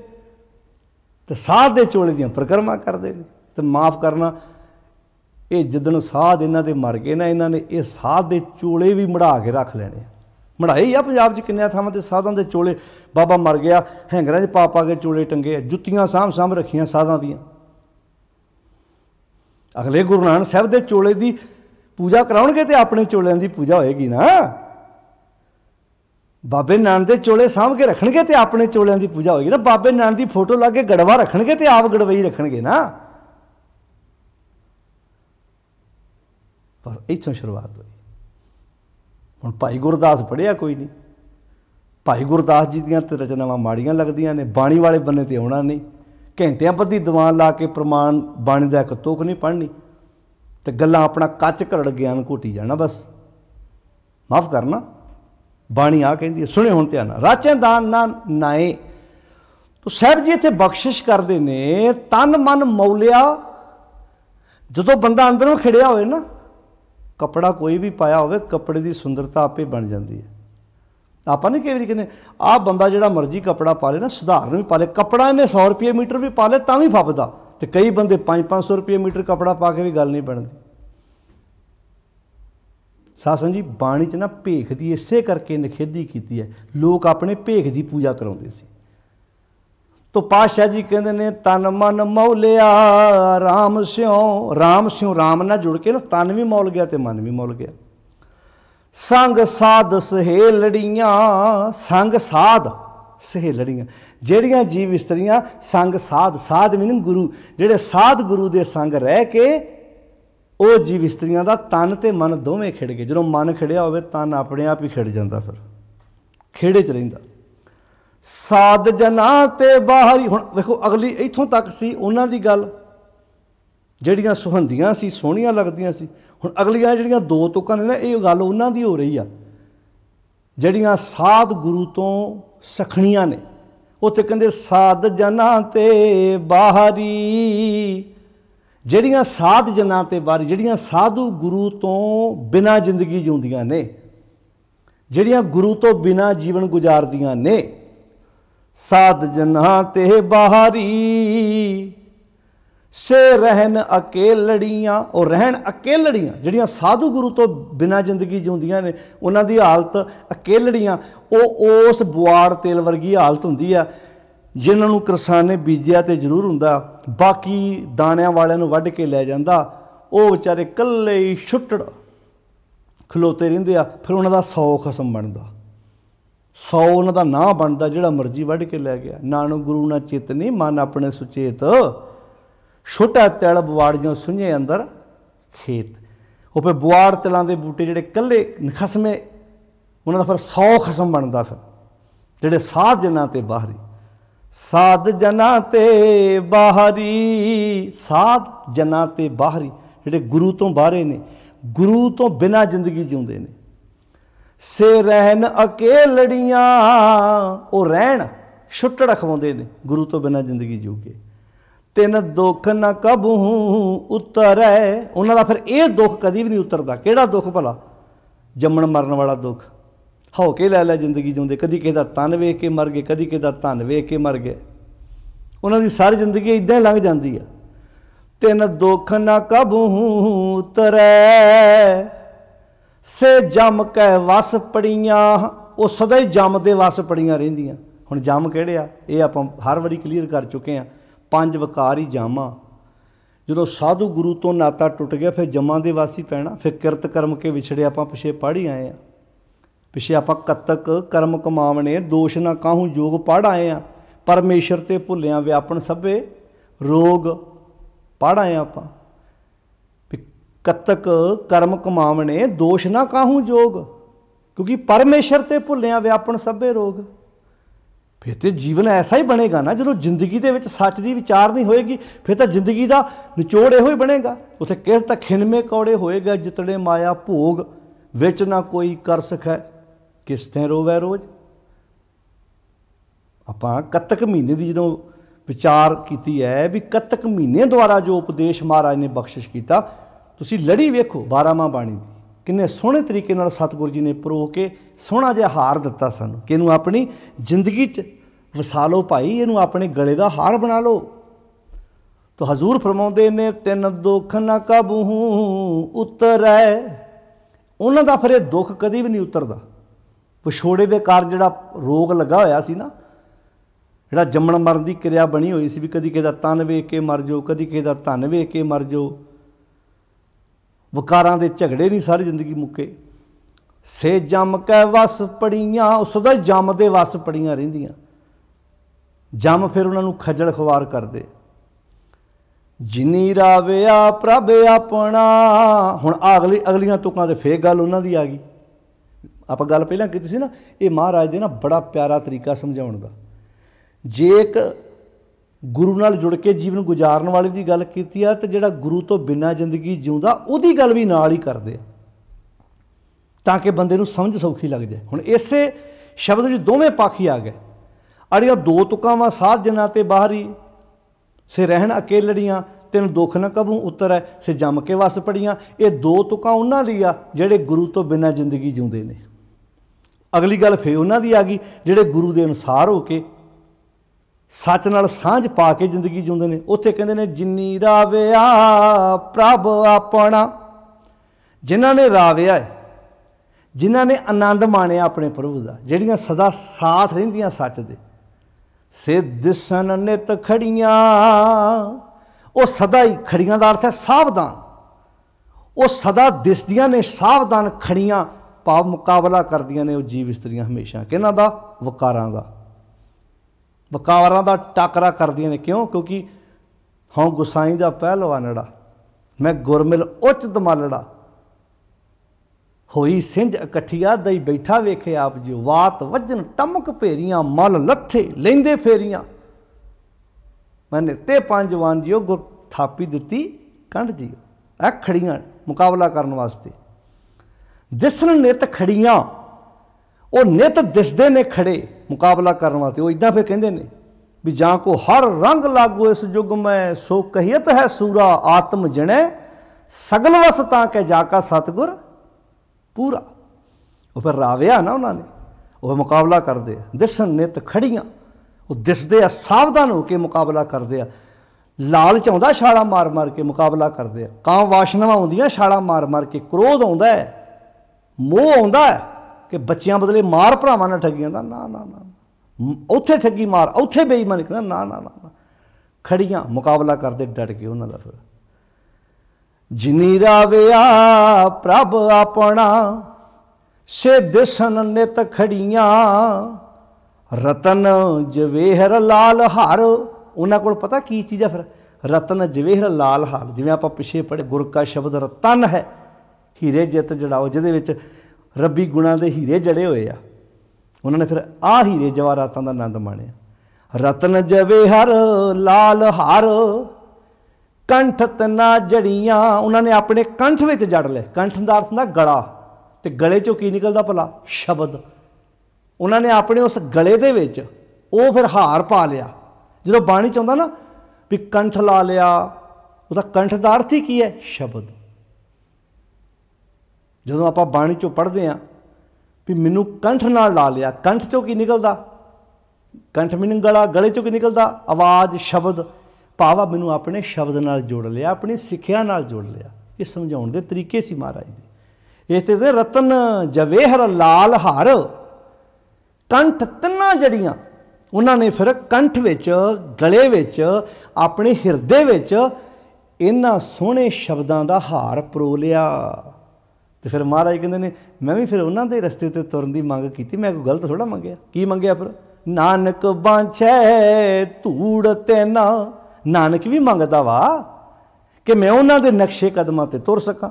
ਤੇ ਸਾਧ ਦੇ ਚੋਲੇ ਦੀਆਂ ਪ੍ਰਕਰਮਾ ਕਰਦੇ ਨੇ ਤੇ ਮਾਫ ਕਰਨਾ ਇਹ ਜਦਨ ਸਾਧ ਇਹਨਾਂ ਦੇ ਮਰ ਗਏ ਨਾ ਇਹਨਾਂ ਨੇ ਇਹ ਸਾਧ ਦੇ ਚੋਲੇ ਵੀ ਮੜਾ ਕੇ ਰੱਖ ਲੈਣੇ ਮੜਾਏ ਆ ਪੰਜਾਬ 'ਚ ਕਿੰਨੇ ਥਾਵਾਂ ਤੇ ਸਾਧਾਂ ਦੇ ਚੋਲੇ ਬਾਬਾ ਮਰ ਗਿਆ ਹੈਂਗਰਾਂ 'ਚ ਪਾ ਪਾ ਕੇ ਚੋਲੇ ਟੰਗੇ ਆ ਜੁੱਤੀਆਂ ਸਾਹਮ ਸਾਹਮ ਰੱਖੀਆਂ ਸਾਧਾਂ ਦੀਆਂ ਅਗਲੇ ਗੁਰੂ ਨਾਨਕ ਸਾਹਿਬ ਦੇ ਚੋਲੇ ਦੀ ਪੂਜਾ ਕਰਾਉਣਗੇ ਤੇ ਆਪਣੇ ਚੋਲਿਆਂ ਦੀ ਪੂਜਾ ਹੋਏਗੀ ਨਾ ਬਾਬੇ ਨਾਨਕ ਦੇ ਚੋਲੇ ਸਾਹਮ ਕੇ ਰੱਖਣਗੇ ਤੇ ਆਪਣੇ ਚੋਲਿਆਂ ਦੀ ਪੂਜਾ ਹੋਏਗੀ ਨਾ ਬਾਬੇ ਨਾਨਕ ਦੀ ਫੋਟੋ ਲਾ ਕੇ ਗੜਵਾ ਰੱਖਣਗੇ ਤੇ ਆਪ ਗੜਵਈ ਰੱਖਣਗੇ ਨਾ ਬਸ ਇੱਥੋਂ ਸ਼ੁਰੂਆਤ ਹੋਈ ਹੁਣ ਭਾਈ ਗੁਰਦਾਸ ਪੜਿਆ ਕੋਈ ਨਹੀਂ ਭਾਈ ਗੁਰਦਾਸ ਜੀ ਦੀਆਂ ਤੇ ਰਚਨਾਵਾਂ ਮਾੜੀਆਂ ਲੱਗਦੀਆਂ ਨੇ ਬਾਣੀ ਵਾਲੇ ਬੰਨੇ ਤੇ ਆਉਣਾ ਨਹੀਂ ਘੰਟਿਆਂ ਬੱਧੀ ਦੀਵਾਨ ਲਾ ਕੇ ਪ੍ਰਮਾਣ ਬਾਣੀ ਦਾ ਇੱਕ ਤੋਕ ਨਹੀਂ ਪੜਨੀ ਤੇ ਗੱਲਾਂ ਆਪਣਾ ਕੱਚ ਘੜੜ ਗਿਆਨ ਘੋਟੀ ਜਾਣਾ ਬਸ ਮਾਫ ਕਰਨਾ ਬਾਣੀ ਆ ਕਹਿੰਦੀ ਹੈ ਸੁਣੇ ਹੁਣ ਧਿਆਨ ਰਾਚੇ ਦਾਨ ਨਾ ਨਾਏ ਤੋ ਸਾਹਿਬ ਜੀ ਇੱਥੇ ਬਖਸ਼ਿਸ਼ ਕਰਦੇ ਨੇ ਤਨ ਮਨ ਮੌਲਿਆ ਜਦੋਂ ਬੰਦਾ ਅੰਦਰੋਂ ਖਿੜਿਆ ਹੋਵੇ ਨਾ ਕਪੜਾ ਕੋਈ ਵੀ ਪਾਇਆ ਹੋਵੇ ਕਪੜੇ ਦੀ ਸੁੰਦਰਤਾ ਆਪੇ ਬਣ ਜਾਂਦੀ ਹੈ ਆਪਾਂ ਨੇ ਕਈ ਵਾਰੀ ਕਹਿੰਦੇ ਆ ਬੰਦਾ ਜਿਹੜਾ ਮਰਜ਼ੀ ਕਪੜਾ ਪਾ ਲੈ ਨਾ ਸਧਾਰਨ ਵੀ ਪਾ ਲੈ ਕਪੜਾ ਇਹਨੇ 100 ਰੁਪਏ ਮੀਟਰ ਵੀ ਪਾ ਲੈ ਤਾਂ ਵੀ ਫੱਬਦਾ ਤੇ ਕਈ ਬੰਦੇ 5-500 ਰੁਪਏ ਮੀਟਰ ਕਪੜਾ ਪਾ ਕੇ ਵੀ ਗੱਲ ਨਹੀਂ ਬਣਦੀ ਸਾਸਨ ਜੀ ਬਾਣੀ 'ਚ ਨਾ ਭੇਖ ਦੀ ਇਸੇ ਕਰਕੇ ਨਿਖੇਧੀ ਕੀਤੀ ਹੈ ਲੋਕ ਆਪਣੇ ਭੇਖ ਦੀ ਪੂਜਾ ਕਰਾਉਂਦੇ ਸੀ ਤੋ ਪਾਸ਼ਾ ਜੀ ਕਹਿੰਦੇ ਨੇ ਤਨ ਮਨ ਮੌਲਿਆ RAM ਸਿਉ RAM ਸਿਉ RAM ਨਾਲ ਜੁੜ ਕੇ ਨਾ ਤਨ ਵੀ ਮੌਲ ਗਿਆ ਤੇ ਮਨ ਵੀ ਮੌਲ ਗਿਆ ਸੰਗ ਸਾਧ ਸਹੇਲੜੀਆਂ ਸੰਗ ਸਾਧ ਸਹੇਲੜੀਆਂ ਜਿਹੜੀਆਂ ਜੀਵ ਇਸਤਰੀਆਂ ਸੰਗ ਸਾਧ ਸਾਧ ਮੀਨ ਗੁਰੂ ਜਿਹੜੇ ਸਾਧ ਗੁਰੂ ਦੇ ਸੰਗ ਰਹਿ ਕੇ ਉਹ ਜੀਵ ਇਸਤਰੀਆਂ ਦਾ ਤਨ ਤੇ ਮਨ ਦੋਵੇਂ ਖਿੜ ਗਏ ਜਦੋਂ ਮਨ ਖਿੜਿਆ ਹੋਵੇ ਤਨ ਆਪਣੇ ਆਪ ਹੀ ਖਿੜ ਜਾਂਦਾ ਫਿਰ ਖੇੜੇ ਚ ਰਹਿੰਦਾ ਸਾਧ ਜਨਾ ਤੇ ਬਾਹਰੀ ਹੁਣ ਵੇਖੋ ਅਗਲੀ ਇੱਥੋਂ ਤੱਕ ਸੀ ਉਹਨਾਂ ਦੀ ਗੱਲ ਜਿਹੜੀਆਂ ਸੁਹੰਦੀਆਂ ਸੀ ਸੋਹਣੀਆਂ ਲੱਗਦੀਆਂ ਸੀ ਹੁਣ ਅਗਲੀਆਂ ਜਿਹੜੀਆਂ ਦੋ ਤੋਕਾਂ ਨੇ ਨਾ ਇਹ ਗੱਲ ਉਹਨਾਂ ਦੀ ਹੋ ਰਹੀ ਆ ਜਿਹੜੀਆਂ ਸਾਧ ਗੁਰੂ ਤੋਂ ਸਖਣੀਆਂ ਨੇ ਉੱਥੇ ਕਹਿੰਦੇ ਸਾਧ ਜਨਾਂ ਤੇ ਬਾਹਰੀ ਜਿਹੜੀਆਂ ਸਾਧ ਜਨਾਂ ਤੇ ਬਾਹਰੀ ਜਿਹੜੀਆਂ ਸਾਧੂ ਗੁਰੂ ਤੋਂ ਬਿਨਾ ਜ਼ਿੰਦਗੀ ਜਿਉਂਦੀਆਂ ਨੇ ਜਿਹੜੀਆਂ ਗੁਰੂ ਤੋਂ ਬਿਨਾ ਜੀਵਨ ਗੁਜ਼ਾਰਦੀਆਂ ਨੇ ਸਾਧ ਜਨਾਂ ਤੇ ਬਾਹਰੀ ਸੇ ਰਹਿਣ ਅਕੇਲੜੀਆਂ ਉਹ ਰਹਿਣ ਅਕੇਲੜੀਆਂ ਜਿਹੜੀਆਂ ਸਾਧੂ ਗੁਰੂ ਤੋਂ ਬਿਨਾ ਜ਼ਿੰਦਗੀ ਜਿਉਂਦੀਆਂ ਨੇ ਉਹਨਾਂ ਦੀ ਹਾਲਤ ਅਕੇਲੜੀਆਂ ਉਹ ਉਸ ਬੁਆੜ ਤੇਲ ਵਰਗੀ ਹਾਲਤ ਹੁੰਦੀ ਆ ਜਿਨ੍ਹਾਂ ਨੂੰ ਕਿਸਾਨ ਨੇ ਬੀਜਿਆ ਤੇ ਜ਼ਰੂਰ ਹੁੰਦਾ ਬਾਕੀ ਦਾਣਿਆਂ ਵਾਲਿਆਂ ਨੂੰ ਵੱਢ ਕੇ ਲੈ ਜਾਂਦਾ ਉਹ ਵਿਚਾਰੇ ਇਕੱਲੇ ਹੀ ਛੁੱਟੜ ਖਲੋਤੇ ਰਹਿੰਦੇ ਆ ਫਿਰ ਉਹਨਾਂ ਦਾ ਸੌਖ ਖਸਮ ਬਣਦਾ ਸੌ ਉਹਨਾਂ ਦਾ ਨਾਂ ਬਣਦਾ ਜਿਹੜਾ ਮਰਜ਼ੀ ਵੱਢ ਕੇ ਲੈ ਗਿਆ ਨਾਨਕ ਗੁਰੂ ਨਾ ਨਹੀਂ ਮਨ ਆਪਣੇ ਸੁਚੇਤ ਛੋਟਾ ਤਿਲ ਬਵਾੜੀਆਂ ਸੁਝੇ ਅੰਦਰ ਖੇਤ ਉਹ ਪੇ ਬਵਾੜ ਤਿਲਾਂ ਦੇ ਬੂਟੇ ਜਿਹੜੇ ਕੱਲੇ ਖਸਮੇ ਉਹਨਾਂ ਦਾ ਫਿਰ 100 ਖਸਮ ਬਣਦਾ ਫਿਰ ਜਿਹੜੇ ਸਾਧ ਜਨਾਂ ਤੇ ਬਾਹਰੀ ਸਾਧ ਜਨਾਂ ਤੇ ਬਾਹਰੀ ਸਾਧ ਜਨਾਂ ਤੇ ਬਾਹਰੀ ਜਿਹੜੇ ਗੁਰੂ ਤੋਂ ਬਾਹਰੇ ਨੇ ਗੁਰੂ ਤੋਂ ਬਿਨਾ ਜ਼ਿੰਦਗੀ ਜਿਉਂਦੇ ਨੇ ਸੇ ਰਹਿਣ ਅਕੇਲੜੀਆਂ ਉਹ ਰਹਿਣ ਛੁੱਟੜ ਖਵਾਉਂਦੇ ਨੇ ਗੁਰੂ ਤੋਂ ਬਿਨਾ ਜ਼ਿੰਦਗੀ ਜੀਉਗੇ ਤਿੰਨ ਦੁੱਖ ਨਾ ਕਬੂ ਉਤਰੈ ਉਹਨਾਂ ਦਾ ਫਿਰ ਇਹ ਦੁੱਖ ਕਦੀ ਵੀ ਨਹੀਂ ਉਤਰਦਾ ਕਿਹੜਾ ਦੁੱਖ ਭਲਾ ਜੰਮਣ ਮਰਨ ਵਾਲਾ ਦੁੱਖ ਹੋ ਕੇ ਲੈ ਲੈ ਜ਼ਿੰਦਗੀ ਜਿਉਂਦੇ ਕਦੀ ਕਿਸੇ ਦਾ ਤਨ ਵੇਖ ਕੇ ਮਰ ਗਏ ਕਦੀ ਕਿਸੇ ਦਾ ਧਨ ਵੇਖ ਕੇ ਮਰ ਗਏ ਉਹਨਾਂ ਦੀ ਸਾਰੀ ਜ਼ਿੰਦਗੀ ਇਦਾਂ ਹੀ ਲੰਘ ਜਾਂਦੀ ਆ ਤਿੰਨ ਦੁੱਖ ਨਾ ਕਬੂ ਉਤਰੈ ਸੇ ਜਮ ਕੈ ਵਸ ਪੜੀਆਂ ਉਹ ਸਦਾ ਹੀ ਜਮ ਦੇ ਵਸ ਪੜੀਆਂ ਰਹਿੰਦੀਆਂ ਹੁਣ ਜਮ ਕਿਹੜੇ ਆ ਇਹ ਆਪਾਂ ਹਰ ਵਾਰੀ ਕਲੀਅਰ ਕਰ ਚੁੱਕੇ ਆ ਪੰਜ ਵਕਾਰ ਹੀ ਜਾਮਾ ਜਦੋਂ ਸਾਧੂ ਗੁਰੂ ਤੋਂ ਨਾਤਾ ਟੁੱਟ ਗਿਆ ਫਿਰ ਜਮਾਂ ਦੇ ਵਾਸੀ ਪੈਣਾ ਫਿਰ ਕਿਰਤ ਕਰਮ ਕੇ ਵਿਛੜੇ ਆਪਾਂ ਪਿਛੇ ਪਾੜੀ ਆਏ ਆ ਪਿਛੇ ਆਪਾਂ ਕਤਕ ਕਰਮ ਕਮਾਵਣੇ ਦੋਸ਼ ਨਾ ਕਾਹੂ ਜੋਗ ਪੜ ਆਏ ਆ ਪਰਮੇਸ਼ਰ ਤੇ ਭੁੱਲਿਆ ਵਿਆਪਨ ਸਭੇ ਰੋਗ ਪੜ ਆਏ ਆਪਾਂ ਕਤਕ ਕਰਮ ਕਮਾਵਣੇ ਦੋਸ਼ ਨਾ ਕਾਹੂ ਜੋਗ ਕਿਉਂਕਿ ਪਰਮੇਸ਼ਰ ਤੇ ਭੁੱਲਿਆ ਵਿਆਪਣ ਸਭੇ ਰੋਗ ਫਿਰ ਤੇ ਜੀਵਨ ਐਸਾ ਹੀ ਬਣੇਗਾ ਨਾ ਜਦੋਂ ਜ਼ਿੰਦਗੀ ਦੇ ਵਿੱਚ ਸੱਚ ਦੀ ਵਿਚਾਰ ਨਹੀਂ ਹੋਏਗੀ ਫਿਰ ਤਾਂ ਜ਼ਿੰਦਗੀ ਦਾ ਨਿਚੋੜ ਇਹੋ ਹੀ ਬਣੇਗਾ ਉਥੇ ਕਿਸ ਤਾਂ ਖਿੰਮੇ ਕੌੜੇ ਹੋਏਗਾ ਜਿਤੜੇ ਮਾਇਆ ਭੋਗ ਵਿੱਚ ਨਾ ਕੋਈ ਕਰ ਸਕੈ ਕਿਸ ਤੈ ਰੋਵੇ ਰੋਜ਼ ਆਪਾਂ ਕਤਕ ਮਹੀਨੇ ਦੀ ਜਦੋਂ ਵਿਚਾਰ ਕੀਤੀ ਹੈ ਵੀ ਕਤਕ ਮਹੀਨੇ ਦੁਆਰਾ ਜੋ ਉਪਦੇਸ਼ ਮਹਾਰਾਜ ਨੇ ਬਖਸ਼ਿਸ਼ ਕੀਤਾ ਤੁਸੀਂ ਲੜੀ ਵੇਖੋ 12ਵਾਂ ਬਾਣੀ ਦੀ ਕਿੰਨੇ ਸੋਹਣੇ ਤਰੀਕੇ ਨਾਲ ਸਤਿਗੁਰੂ ਜੀ ਨੇ ਪਰੋ ਕੇ ਸੋਹਣਾ ਜਿਹਾ ਹਾਰ ਦਿੱਤਾ ਸਾਨੂੰ ਕਿ ਇਹਨੂੰ ਆਪਣੀ ਜ਼ਿੰਦਗੀ 'ਚ ਵਸਾ ਲਓ ਭਾਈ ਇਹਨੂੰ ਆਪਣੇ ਗਲੇ ਦਾ ਹਾਰ ਬਣਾ ਲਓ ਤੋ ਹਜ਼ੂਰ ਫਰਮਾਉਂਦੇ ਨੇ ਤਿੰਨ ਦੁੱਖ ਨਾ ਕਬਹੂ ਉਤਰੈ ਉਹਨਾਂ ਦਾ ਫਿਰ ਇਹ ਦੁੱਖ ਕਦੀ ਵੀ ਨਹੀਂ ਉਤਰਦਾ ਵਿਛੋੜੇ ਦੇ ਕਾਰ ਜਿਹੜਾ ਰੋਗ ਲੱਗਾ ਹੋਇਆ ਸੀ ਨਾ ਜਿਹੜਾ ਜੰਮਣ ਮਰਨ ਦੀ ਕਿਰਿਆ ਬਣੀ ਹੋਈ ਸੀ ਵੀ ਕਦੀ ਕਿਹਦਾ ਤਨ ਵੇਖ ਕੇ ਮਰ ਜਾਓ ਕਦੀ ਕਿਹਦਾ ਧਨ ਵੇਖ ਕੇ ਮਰ ਜਾਓ ਵਕਾਰਾਂ ਦੇ ਝਗੜੇ ਨਹੀਂ ਸਾਰੀ ਜ਼ਿੰਦਗੀ ਮੁੱਕੇ ਸੇ ਜੰਮ ਕੇ ਵਸ ਪੜੀਆਂ ਉਸ ਦਾ ਜੰਮ ਦੇ ਵਸ ਪੜੀਆਂ ਰਹਿੰਦੀਆਂ ਜੰਮ ਫਿਰ ਉਹਨਾਂ ਨੂੰ ਖੱਜਲ ਖਵਾਰ ਕਰਦੇ ਜਿਨੀ ਰਾਵਿਆ ਪ੍ਰਭ ਆਪਣਾ ਹੁਣ ਅਗਲੀ ਅਗਲੀਆਂ ਤੁਕਾਂ ਤੇ ਫੇਰ ਗੱਲ ਉਹਨਾਂ ਦੀ ਆ ਗਈ ਆਪਾਂ ਗੱਲ ਪਹਿਲਾਂ ਕੀਤੀ ਸੀ ਨਾ ਇਹ ਮਹਾਰਾਜ ਦੇ ਨਾ ਬੜਾ ਪਿਆਰਾ ਤਰੀਕਾ ਸਮਝਾਉਣ ਦਾ ਜੇ ਇੱਕ ਗੁਰੂ ਨਾਲ ਜੁੜ ਕੇ ਜੀਵਨ ਗੁਜ਼ਾਰਨ ਵਾਲੇ ਦੀ ਗੱਲ ਕੀਤੀ ਆ ਤੇ ਜਿਹੜਾ ਗੁਰੂ ਤੋਂ ਬਿਨਾਂ ਜ਼ਿੰਦਗੀ ਜਿਉਂਦਾ ਉਹਦੀ ਗੱਲ ਵੀ ਨਾਲ ਹੀ ਕਰਦੇ ਆ ਤਾਂ ਕਿ ਬੰਦੇ ਨੂੰ ਸਮਝ ਸੌਖੀ ਲੱਗ ਜਾਏ ਹੁਣ ਇਸੇ ਸ਼ਬਦ ਵਿੱਚ ਦੋਵੇਂ ਪੱਖ ਹੀ ਆ ਗਏ ਅੜੀਆਂ ਦੋ ਤੁਕਾਂ ਵਾਂ ਸਾਧ ਜਨਾਂ ਤੇ ਬਾਹਰੀ ਸੇ ਰਹਿਣ ਅਕੇਲੜੀਆਂ ਤੈਨੂੰ ਦੁੱਖ ਨਾ ਕਬੂ ਉਤਰ ਹੈ ਸੇ ਜੰਮ ਕੇ ਵਸ ਪੜੀਆਂ ਇਹ ਦੋ ਤੁਕਾਂ ਉਹਨਾਂ ਦੀ ਆ ਜਿਹੜੇ ਗੁਰੂ ਤੋਂ ਬਿਨਾਂ ਜ਼ਿੰਦਗੀ ਜਿਉਂਦੇ ਨੇ ਅਗਲੀ ਗੱਲ ਫੇ ਉਹਨਾਂ ਦੀ ਆ ਗਈ ਜਿਹੜੇ ਗੁਰੂ ਦੇ ਅਨੁਸਾਰ ਹੋ ਕੇ ਸੱਚ ਨਾਲ ਸਾਂਝ ਪਾ ਕੇ ਜ਼ਿੰਦਗੀ ਜਿਉਂਦੇ ਨੇ ਉੱਥੇ ਕਹਿੰਦੇ ਨੇ ਦਾ ਰਾਵਿਆ ਪ੍ਰਭ ਆਪਣਾ ਜਿਨ੍ਹਾਂ ਨੇ ਰਾਵਿਆ ਜਿਨ੍ਹਾਂ ਨੇ ਆਨੰਦ ਮਾਣਿਆ ਆਪਣੇ ਪ੍ਰਭੂ ਦਾ ਜਿਹੜੀਆਂ ਸਦਾ ਸਾਥ ਰਹਿੰਦੀਆਂ ਸੱਚ ਦੇ ਸਿੱਧ ਸਨ ਨਿਤ ਖੜੀਆਂ ਉਹ ਸਦਾ ਹੀ ਖੜੀਆਂ ਦਾ ਅਰਥ ਹੈ ਸਾਵਧਾਨ ਉਹ ਸਦਾ ਦਿਸਦੀਆਂ ਨੇ ਸਾਵਧਾਨ ਖੜੀਆਂ ਪਾਪ ਮੁਕਾਬਲਾ ਕਰਦੀਆਂ ਨੇ ਉਹ ਜੀਵ ਇਸਤਰੀਆਂ ਹਮੇਸ਼ਾ ਕਿਹਨਾਂ ਦਾ ਵਕਾਰਾਂ ਦਾ ਵਕਾਰਾਂ ਦਾ ਟਾਕਰਾ ਕਰਦੀਆਂ ਨੇ ਕਿਉਂ ਕਿਉਂਕਿ ਹਉ ਗੁਸਾਈ ਦਾ ਪਹਿਲਵਾਨੜਾ ਮੈਂ ਗੁਰਮਿਲ ਉੱਚ ਦਮਾਲੜਾ ਹੋਈ ਸਿੰਝ ਇਕੱਠੀਆ ਦਈ ਬੈਠਾ ਵੇਖੇ ਆਪ ਜੀ ਵਾਤ ਵਜਨ ਟਮਕ ਭੇਰੀਆਂ ਮਲ ਲੱਥੇ ਲੈਂਦੇ ਫੇਰੀਆਂ ਮੈਨੇ ਤੇ ਪੰਜ ਵਾਨ ਜੀਓ ਗੁਰ ਥਾਪੀ ਦਿੱਤੀ ਕੰਢ ਜੀ ਐ ਖੜੀਆਂ ਮੁਕਾਬਲਾ ਕਰਨ ਵਾਸਤੇ ਦਿਸਣ ਨਿਤ ਖੜੀਆਂ ਉਹ ਨਿਤ ਦਿਸਦੇ ਨੇ ਖੜੇ ਮੁਕਾਬਲਾ ਕਰਨ ਵਾਸਤੇ ਉਹ ਇਦਾਂ ਫੇ ਕਹਿੰਦੇ ਨੇ ਵੀ ਜਾਂ ਕੋ ਹਰ ਰੰਗ ਲਾਗੋ ਇਸ ਜੁਗ ਮੈਂ ਸੋ ਕਹੀਤ ਹੈ ਸੂਰਾ ਆਤਮ ਜਣੇ ਸਗਲ ਵਸ ਤਾਂ ਕੇ ਜਾ ਕਾ ਸਤਗੁਰ ਪੂਰਾ ਉਹ ਫਿਰ ਰਾਵਿਆ ਨਾ ਉਹਨਾਂ ਨੇ ਉਹ ਮੁਕਾਬਲਾ ਕਰਦੇ ਆ ਦਿਸਣ ਨਿਤ ਖੜੀਆਂ ਉਹ ਦਿਸਦੇ ਆ ਸਾਵਧਾਨ ਹੋ ਕੇ ਮੁਕਾਬਲਾ ਕਰਦੇ ਆ ਚ ਆਉਂਦਾ ਛਾਲਾ ਮਾਰ-ਮਾਰ ਕੇ ਮੁਕਾਬਲਾ ਕਰਦੇ ਆ ਕਾਂ ਵਾਸ਼ਨਾਵਾਂ ਆਉਂਦੀਆਂ ਛਾਲਾ ਮਾਰ-ਮਾਰ ਕੇ ਕ੍ਰੋਧ ਆਉਂਦਾ ਹੈ ਮੋਹ ਆਉਂਦਾ ਹੈ ਕਿ ਬੱਚਿਆਂ ਬਦਲੇ ਮਾਰ ਭਰਾਵਾਂ ਨਾਲ ਠੱਗੀਆਂ ਦਾ ਨਾ ਨਾ ਨਾ ਉੱਥੇ ਠੱਗੀ ਮਾਰ ਉੱਥੇ ਬੇਈਮਾਨੀ ਕਰਦਾ ਨਾ ਨਾ ਨਾ ਖੜੀਆਂ ਮੁਕਾਬਲਾ ਕਰਦੇ ਡਟ ਕੇ ਉਹਨਾਂ ਦਾ ਫਿਰ ਜਿਨੀ ਰਾਵਿਆ ਪ੍ਰਭ ਆਪਣਾ ਸੇ ਦਿਸਨ ਨਿਤ ਖੜੀਆਂ ਰਤਨ ਜਵੇਹਰ ਲਾਲ ਹਰ ਉਹਨਾਂ ਕੋਲ ਪਤਾ ਕੀ ਚੀਜ਼ ਆ ਫਿਰ ਰਤਨ ਜਵੇਹਰ ਲਾਲ ਹਾਲ ਜਿਵੇਂ ਆਪਾਂ ਪਿਛੇ ਪੜੇ ਗੁਰ ਕਾ ਸ਼ਬਦ ਰਤਨ ਹੈ ਹੀਰੇ ਜਿੱਤ ਜੜਾਓ ਜਿਹਦੇ ਵਿੱਚ ਰੱਬੀ ਗੁਣਾ ਦੇ ਹੀਰੇ ਜੜੇ ਹੋਏ ਆ ਉਹਨਾਂ ਨੇ ਫਿਰ ਆ ਹੀਰੇ ਜਵਾਰਾਤਾਂ ਦਾ ਆਨੰਦ ਮਾਣਿਆ ਰਤਨ ਜਵੇ ਹਰ ਲਾਲ ਹਰ ਕੰਠ ਤਨਾ ਜੜੀਆਂ ਉਹਨਾਂ ਨੇ ਆਪਣੇ ਕੰਠ ਵਿੱਚ ਜੜ ਲਏ ਕੰਠ ਦਾ ਅਰਥ ਹੁੰਦਾ ਗਲਾ ਤੇ ਗਲੇ ਚੋਂ ਕੀ ਨਿਕਲਦਾ ਭਲਾ ਸ਼ਬਦ ਉਹਨਾਂ ਨੇ ਆਪਣੇ ਉਸ ਗਲੇ ਦੇ ਵਿੱਚ ਉਹ ਫਿਰ ਹਾਰ ਪਾ ਲਿਆ ਜਦੋਂ ਬਾਣੀ ਚ ਆਉਂਦਾ ਨਾ ਵੀ ਕੰਠ ਲਾ ਲਿਆ ਉਹਦਾ ਕੰਠ ਦਾ ਅਰਥ ਹੀ ਕੀ ਹੈ ਸ਼ਬਦ ਜਦੋਂ ਆਪਾਂ ਬਾਣੀ ਚੋਂ ਪੜ੍ਹਦੇ ਆਂ ਵੀ ਮੈਨੂੰ ਕੰਠ ਨਾਲ ਲਾ ਲਿਆ ਕੰਠ ਚੋਂ ਕੀ ਨਿਕਲਦਾ ਕੰਠ ਮੈਨੂੰ ਗਲਾ ਗਲੇ ਚੋਂ ਕੀ ਨਿਕਲਦਾ ਆਵਾਜ਼ ਸ਼ਬਦ ਭਾਵਾ ਮੈਨੂੰ ਆਪਣੇ ਸ਼ਬਦ ਨਾਲ ਜੋੜ ਲਿਆ ਆਪਣੀ ਸਿੱਖਿਆ ਨਾਲ ਜੋੜ ਲਿਆ ਇਹ ਸਮਝਾਉਣ ਦੇ ਤਰੀਕੇ ਸੀ ਮਹਾਰਾਜ ਦੇ ਇਸ ਤੇ ਰਤਨ ਜਵੇਹਰ ਲਾਲ ਹਰ ਕੰਠ ਤਿੰਨਾਂ ਜੜੀਆਂ ਉਹਨਾਂ ਨੇ ਫਿਰ ਕੰਠ ਵਿੱਚ ਗਲੇ ਵਿੱਚ ਆਪਣੇ ਹਿਰਦੇ ਵਿੱਚ ਇਹਨਾਂ ਸੋਹਣੇ ਸ਼ਬਦਾਂ ਦਾ ਹਾਰ ਪਰੋ ਲਿਆ ਤੇ ਫਿਰ ਮਹਾਰਾਜ ਕਹਿੰਦੇ ਨੇ ਮੈਂ ਵੀ ਫਿਰ ਉਹਨਾਂ ਦੇ ਰਸਤੇ ਤੇ ਤੁਰਨ ਦੀ ਮੰਗ ਕੀਤੀ ਮੈਂ ਕੋਈ ਗਲਤ ਥੋੜਾ ਮੰਗਿਆ ਕੀ ਮੰਗਿਆ ਫਿਰ ਨਾਨਕ ਬਾਂਛੈ ਧੂੜ ਤੇ ਨਾ ਨਾਨਕ ਵੀ ਮੰਗਦਾ ਵਾ ਕਿ ਮੈਂ ਉਹਨਾਂ ਦੇ ਨਕਸ਼ੇ ਕਦਮਾਂ ਤੇ ਤੁਰ ਸਕਾਂ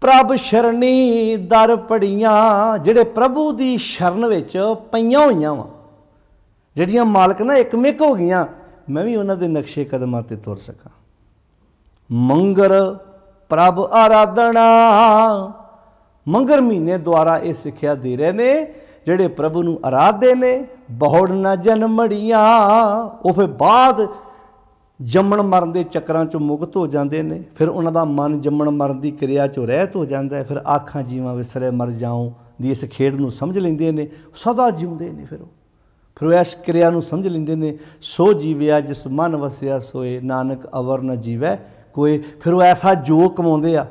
ਪ੍ਰਭ ਸ਼ਰਣੀ ਦਰ ਪੜੀਆਂ ਜਿਹੜੇ ਪ੍ਰਭੂ ਦੀ ਸ਼ਰਨ ਵਿੱਚ ਪਈਆਂ ਹੋਈਆਂ ਵਾ ਜਿਹੜੀਆਂ ਮਾਲਕ ਨਾਲ ਇੱਕਮਿਕ ਹੋ ਗਈਆਂ ਮੈਂ ਵੀ ਉਹਨਾਂ ਦੇ ਨਕਸ਼ੇ ਕਦਮਾਂ ਤੇ ਤੁਰ ਸਕਾਂ ਮੰਗਰ ਪ੍ਰਭ ਆਰਾਧਨਾ ਮੰਗਰ ਮਹੀਨੇ ਦੁਆਰਾ ਇਹ ਸਿੱਖਿਆ ਦੇ ਰਹੇ ਨੇ ਜਿਹੜੇ ਪ੍ਰਭ ਨੂੰ ਆਰਾਧਦੇ ਨੇ ਬਹੁੜ ਨਾ ਜਨਮੜੀਆਂ ਉਹ ਫਿਰ ਬਾਅਦ ਜੰਮਣ ਮਰਨ ਦੇ ਚੱਕਰਾਂ ਚੋਂ ਮੁਕਤ ਹੋ ਜਾਂਦੇ ਨੇ ਫਿਰ ਉਹਨਾਂ ਦਾ ਮਨ ਜੰਮਣ ਮਰਨ ਦੀ ਕਿਰਿਆ ਚੋਂ ਰਹਿਤ ਹੋ ਜਾਂਦਾ ਹੈ ਫਿਰ ਆਖਾਂ ਜੀਵਾਂ ਵਿਸਰੇ ਮਰ ਜਾਉ ਦੀ ਇਸ ਖੇਡ ਨੂੰ ਸਮਝ ਲੈਂਦੇ ਨੇ ਸਦਾ ਜਿਉਂਦੇ ਨੇ ਫਿਰ ਉਹ ਫਿਰ ਇਸ ਕਿਰਿਆ ਨੂੰ ਸਮਝ ਲੈਂਦੇ ਨੇ ਸੋ ਜੀਵਿਆ ਜਿਸ ਮਨ ਵਸਿਆ ਸੋਏ ਨਾਨਕ ਅਵਰ ਨ ਜੀਵੈ ਕੋਈ ਫਿਰ ਉਹ ਐਸਾ ਜੋ ਕਮਾਉਂਦੇ ਆ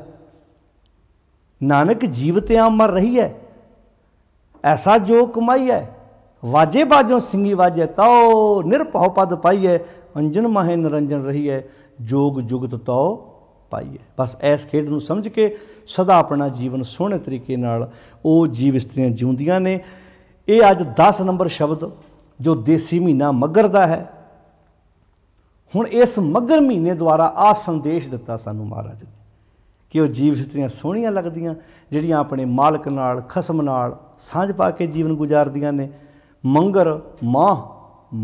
ਨਾਨਕ ਜੀਵਤਿਆਂ ਮਰ ਰਹੀ ਹੈ ਐਸਾ ਜੋ ਕਮਾਈ ਹੈ ਵਾਜੇ ਬਾਜੋਂ ਸਿੰਘੀ ਵਾਜੇ ਤਾਉ ਨਿਰਭਉ ਪਦ ਪਾਈਏ ਅੰਜਨ ਨਰੰਜਨ ਰਹੀ ਐ ਜੋਗ ਜੁਗਤ ਤਾਉ ਪਾਈਏ ਬਸ ਐਸ ਖੇਡ ਨੂੰ ਸਮਝ ਕੇ ਸਦਾ ਆਪਣਾ ਜੀਵਨ ਸੋਹਣੇ ਤਰੀਕੇ ਨਾਲ ਉਹ ਜੀਵ ਇਸਤਰੀਆਂ ਜਿਉਂਦੀਆਂ ਨੇ ਇਹ ਅੱਜ 10 ਨੰਬਰ ਸ਼ਬਦ ਜੋ ਦੇਸੀ ਮਹੀਨਾ ਮਗਰ ਦਾ ਹੈ ਹੁਣ ਇਸ ਮੱਗਰ ਮਹੀਨੇ ਦੁਆਰਾ ਆ ਸੰਦੇਸ਼ ਦਿੱਤਾ ਸਾਨੂੰ ਮਹਾਰਾਜ ਨੇ ਕਿ ਉਹ ਜੀਵ ਇਤਨੀਆਂ ਸੋਹਣੀਆਂ ਲੱਗਦੀਆਂ ਜਿਹੜੀਆਂ ਆਪਣੇ ਮਾਲਕ ਨਾਲ ਖਸਮ ਨਾਲ ਸਾਂਝ ਪਾ ਕੇ ਜੀਵਨ ਗੁਜ਼ਾਰਦੀਆਂ ਨੇ ਮੰਗਰ ਮਾਹ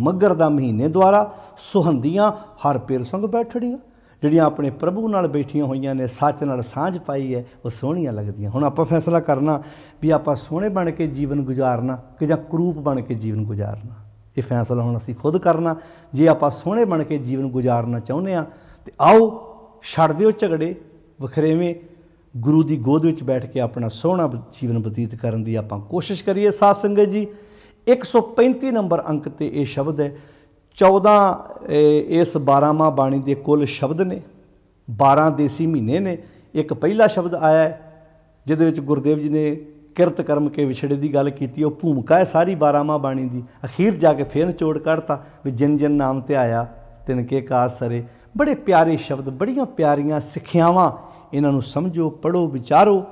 ਮੱਗਰ ਦਾ ਮਹੀਨੇ ਦੁਆਰਾ ਸੁਹੰਦੀਆਂ ਹਰ ਪੇਰ ਸੰਗ ਬੈਠੜੀਆਂ ਜਿਹੜੀਆਂ ਆਪਣੇ ਪ੍ਰਭੂ ਨਾਲ ਬੈਠੀਆਂ ਹੋਈਆਂ ਨੇ ਸੱਚ ਨਾਲ ਸਾਂਝ ਪਾਈ ਹੈ ਉਹ ਸੋਹਣੀਆਂ ਲੱਗਦੀਆਂ ਹੁਣ ਆਪਾਂ ਫੈਸਲਾ ਕਰਨਾ ਵੀ ਆਪਾਂ ਸੋਹਣੇ ਬਣ ਕੇ ਜੀਵਨ ਗੁਜ਼ਾਰਨਾ ਕਿ ਜਾਂ ਕਰੂਪ ਬਣ ਕੇ ਜੀਵਨ ਗੁਜ਼ਾਰਨਾ ਇਹ ਫੈਸਲਾ ਹੁਣ ਅਸੀਂ ਖੁਦ ਕਰਨਾ ਜੇ ਆਪਾਂ ਸੋਹਣੇ ਬਣ ਕੇ ਜੀਵਨ ਗੁਜ਼ਾਰਨਾ ਚਾਹੁੰਦੇ ਆ ਤੇ ਆਓ ਛੱਡ ਦਿਓ ਝਗੜੇ ਵਖਰੇਵੇਂ ਗੁਰੂ ਦੀ ਗੋਦ ਵਿੱਚ ਬੈਠ ਕੇ ਆਪਣਾ ਸੋਹਣਾ ਜੀਵਨ ਬਤੀਤ ਕਰਨ ਦੀ ਆਪਾਂ ਕੋਸ਼ਿਸ਼ ਕਰੀਏ ਸਾਧ ਸੰਗਤ ਜੀ 135 ਨੰਬਰ ਅੰਕ ਤੇ ਇਹ ਸ਼ਬਦ ਹੈ 14 ਇਸ 12ਵਾਂ ਬਾਣੀ ਦੇ ਕੁੱਲ ਸ਼ਬਦ ਨੇ 12 ਦੇਸੀ ਮਹੀਨੇ ਨੇ ਇੱਕ ਪਹਿਲਾ ਸ਼ਬਦ ਆਇਆ ਹੈ ਜਿਹਦੇ ਵਿੱਚ ਗੁਰਦੇਵ ਜੀ ਨੇ ਕਿਰਤ ਕਰਮ ਕੇ ਵਿਛੜੇ ਦੀ ਗੱਲ ਕੀਤੀ ਉਹ ਭੂਮਿਕਾ ਹੈ ਸਾਰੀ ਬਾਰਾਮਾ ਬਾਣੀ ਦੀ ਅਖੀਰ ਜਾ ਕੇ ਫੇਰ ਚੋੜ ਕੱਢਤਾ ਵੀ ਜਿਨ ਜਿਨ ਨਾਮ ਤੇ ਆਇਆ ਤਿਨ ਕੇ ਕਾਸ ਸਰੇ ਬੜੇ ਪਿਆਰੇ ਸ਼ਬਦ ਬੜੀਆਂ ਪਿਆਰੀਆਂ ਸਿੱਖਿਆਵਾਂ ਇਹਨਾਂ ਨੂੰ ਸਮਝੋ ਪੜੋ ਵਿਚਾਰੋ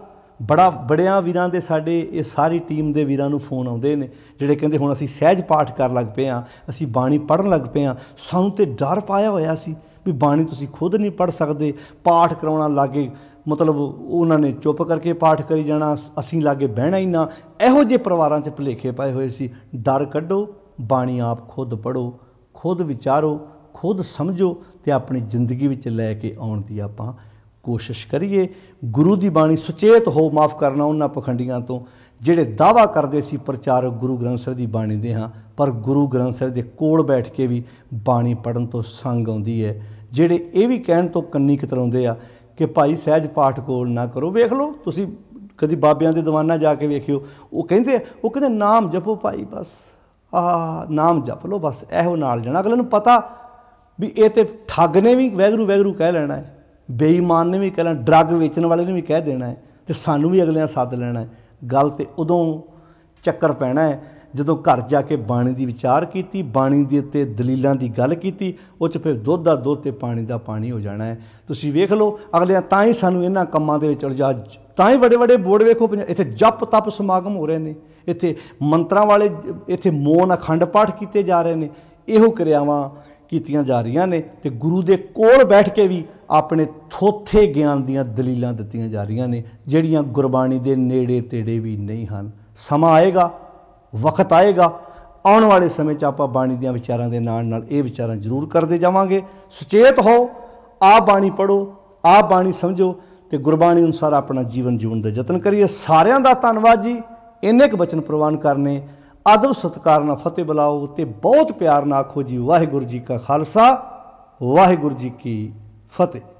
ਬੜਾ ਬੜਿਆਂ ਵੀਰਾਂ ਦੇ ਸਾਡੇ ਇਹ ਸਾਰੀ ਟੀਮ ਦੇ ਵੀਰਾਂ ਨੂੰ ਫੋਨ ਆਉਂਦੇ ਨੇ ਜਿਹੜੇ ਕਹਿੰਦੇ ਹੁਣ ਅਸੀਂ ਸਹਿਜ ਪਾਠ ਕਰਨ ਲੱਗ ਪਏ ਆ ਅਸੀਂ ਬਾਣੀ ਪੜਨ ਲੱਗ ਪਏ ਆ ਸਾਨੂੰ ਤੇ ਡਰ ਪਾਇਆ ਹੋਇਆ ਸੀ ਵੀ ਬਾਣੀ ਤੁਸੀਂ ਖੁਦ ਨਹੀਂ ਪੜ ਸਕਦੇ ਪਾਠ ਕਰਾਉਣਾ ਲੱਗੇ ਮਤਲਬ ਉਹਨਾਂ ਨੇ ਚੁੱਪ ਕਰਕੇ ਪਾਠ ਕਰੀ ਜਾਣਾ ਅਸੀਂ ਲਾਗੇ ਬਹਿਣਾ ਹੀ ਨਾ ਇਹੋ ਜਿਹੇ ਪਰਿਵਾਰਾਂ 'ਚ ਭਲੇਖੇ ਪਾਏ ਹੋਏ ਸੀ ਡਰ ਕੱਢੋ ਬਾਣੀ ਆਪ ਖੁਦ ਪੜੋ ਖੁਦ ਵਿਚਾਰੋ ਖੁਦ ਸਮਝੋ ਤੇ ਆਪਣੀ ਜ਼ਿੰਦਗੀ ਵਿੱਚ ਲੈ ਕੇ ਆਉਣ ਦੀ ਆਪਾਂ ਕੋਸ਼ਿਸ਼ ਕਰੀਏ ਗੁਰੂ ਦੀ ਬਾਣੀ ਸੁਚੇਤ ਹੋ ਮਾਫ ਕਰਨਾ ਉਹਨਾਂ ਪਖੰਡੀਆਂ ਤੋਂ ਜਿਹੜੇ ਦਾਵਾ ਕਰਦੇ ਸੀ ਪ੍ਰਚਾਰਕ ਗੁਰੂ ਗ੍ਰੰਥ ਸਾਹਿਬ ਦੀ ਬਾਣੀ ਦੇ ਹਾਂ ਪਰ ਗੁਰੂ ਗ੍ਰੰਥ ਸਾਹਿਬ ਦੇ ਕੋਲ ਬੈਠ ਕੇ ਵੀ ਬਾਣੀ ਪੜਨ ਤੋਂ ਸੰਗ ਆਉਂਦੀ ਹੈ ਜਿਹੜੇ ਇਹ ਵੀ ਕਹਿਣ ਤੋਂ ਕੰਨੀ ਕਤਰਾਉਂਦੇ ਆ ਕਿ ਭਾਈ ਸਹਿਜ ਪਾਠ ਕੋਲ ਨਾ ਕਰੋ ਵੇਖ ਲਓ ਤੁਸੀਂ ਕਦੀ ਬਾਬਿਆਂ ਦੇ ਦੀਵਾਨਾ ਜਾ ਕੇ ਵੇਖਿਓ ਉਹ ਕਹਿੰਦੇ ਉਹ ਕਹਿੰਦੇ ਨਾਮ ਜਪੋ ਭਾਈ ਬਸ ਆ ਨਾਮ ਜਪ ਲਓ ਬਸ ਇਹੋ ਨਾਲ ਜਣਾ ਅਗਲੇ ਨੂੰ ਪਤਾ ਵੀ ਇਹ ਤੇ ਠੱਗ ਨੇ ਵੀ ਵੈਗਰੂ ਵੈਗਰੂ ਕਹਿ ਲੈਣਾ ਹੈ ਬੇਈਮਾਨ ਨੇ ਵੀ ਕਹਿ ਲੈਣਾ ਡਰੱਗ ਵੇਚਣ ਵਾਲੇ ਨੇ ਵੀ ਕਹਿ ਦੇਣਾ ਹੈ ਤੇ ਸਾਨੂੰ ਵੀ ਅਗਲਿਆਂ ਸੱਦ ਲੈਣਾ ਹੈ ਗੱਲ ਤੇ ਉਦੋਂ ਚੱਕਰ ਪੈਣਾ ਹੈ ਜਦੋਂ ਘਰ ਜਾ ਕੇ ਬਾਣੀ ਦੀ ਵਿਚਾਰ ਕੀਤੀ ਬਾਣੀ ਦੇ ਉੱਤੇ ਦਲੀਲਾਂ ਦੀ ਗੱਲ ਕੀਤੀ ਉਹ ਚ ਫਿਰ ਦੁੱਧ ਦਾ ਦੁੱਧ ਤੇ ਪਾਣੀ ਦਾ ਪਾਣੀ ਹੋ ਜਾਣਾ ਹੈ ਤੁਸੀਂ ਵੇਖ ਲਓ ਅਗਲੇ ਤਾਂ ਹੀ ਸਾਨੂੰ ਇਹਨਾਂ ਕੰਮਾਂ ਦੇ ਵਿੱਚ ਉਲਝਾ ਤਾਂ ਹੀ ਵੱਡੇ ਵੱਡੇ ਬੋਰਡ ਵੇਖੋ ਇੱਥੇ ਜਪ ਤਪ ਸਮਾਗਮ ਹੋ ਰਹੇ ਨੇ ਇੱਥੇ ਮੰਤਰਾਂ ਵਾਲੇ ਇੱਥੇ ਮੋਨ ਅਖੰਡ ਪਾਠ ਕੀਤੇ ਜਾ ਰਹੇ ਨੇ ਇਹੋ ਕਿਰਿਆਵਾਂ ਕੀਤੀਆਂ ਜਾ ਰਹੀਆਂ ਨੇ ਤੇ ਗੁਰੂ ਦੇ ਕੋਲ ਬੈਠ ਕੇ ਵੀ ਆਪਣੇ ਥੋਥੇ ਗਿਆਨ ਦੀਆਂ ਦਲੀਲਾਂ ਦਿੱਤੀਆਂ ਜਾ ਰਹੀਆਂ ਨੇ ਜਿਹੜੀਆਂ ਗੁਰਬਾਣੀ ਦੇ ਨੇੜੇ ਤੇੜੇ ਵੀ ਨਹੀਂ ਹਨ ਸਮਾਂ ਆਏਗਾ ਵਕਤ ਆਏਗਾ ਆਉਣ ਵਾਲੇ ਸਮੇਂ 'ਚ ਆਪਾਂ ਬਾਣੀ ਦੀਆਂ ਵਿਚਾਰਾਂ ਦੇ ਨਾਲ ਨਾਲ ਇਹ ਵਿਚਾਰਾਂ ਜ਼ਰੂਰ ਕਰਦੇ ਜਾਵਾਂਗੇ ਸੁਚੇਤ ਹੋ ਆ ਬਾਣੀ ਪੜੋ ਆ ਬਾਣੀ ਸਮਝੋ ਤੇ ਗੁਰਬਾਣੀ ਅਨੁਸਾਰ ਆਪਣਾ ਜੀਵਨ ਜੀਉਣ ਦਾ ਯਤਨ ਕਰੀਏ ਸਾਰਿਆਂ ਦਾ ਧੰਨਵਾਦ ਜੀ ਇੰਨੇ ਕ ਬਚਨ ਪ੍ਰਵਾਨ ਕਰਨੇ ਆਦਬ ਸਤਕਾਰ ਨਾਲ ਫਤਿਹ ਬੁਲਾਓ ਤੇ ਬਹੁਤ ਪਿਆਰ ਨਾਲ ਆਖੋ ਜੀ ਵਾਹਿਗੁਰੂ ਜੀ ਕਾ ਖਾਲਸਾ ਵਾਹਿਗੁਰੂ ਜੀ ਕੀ ਫਤਿਹ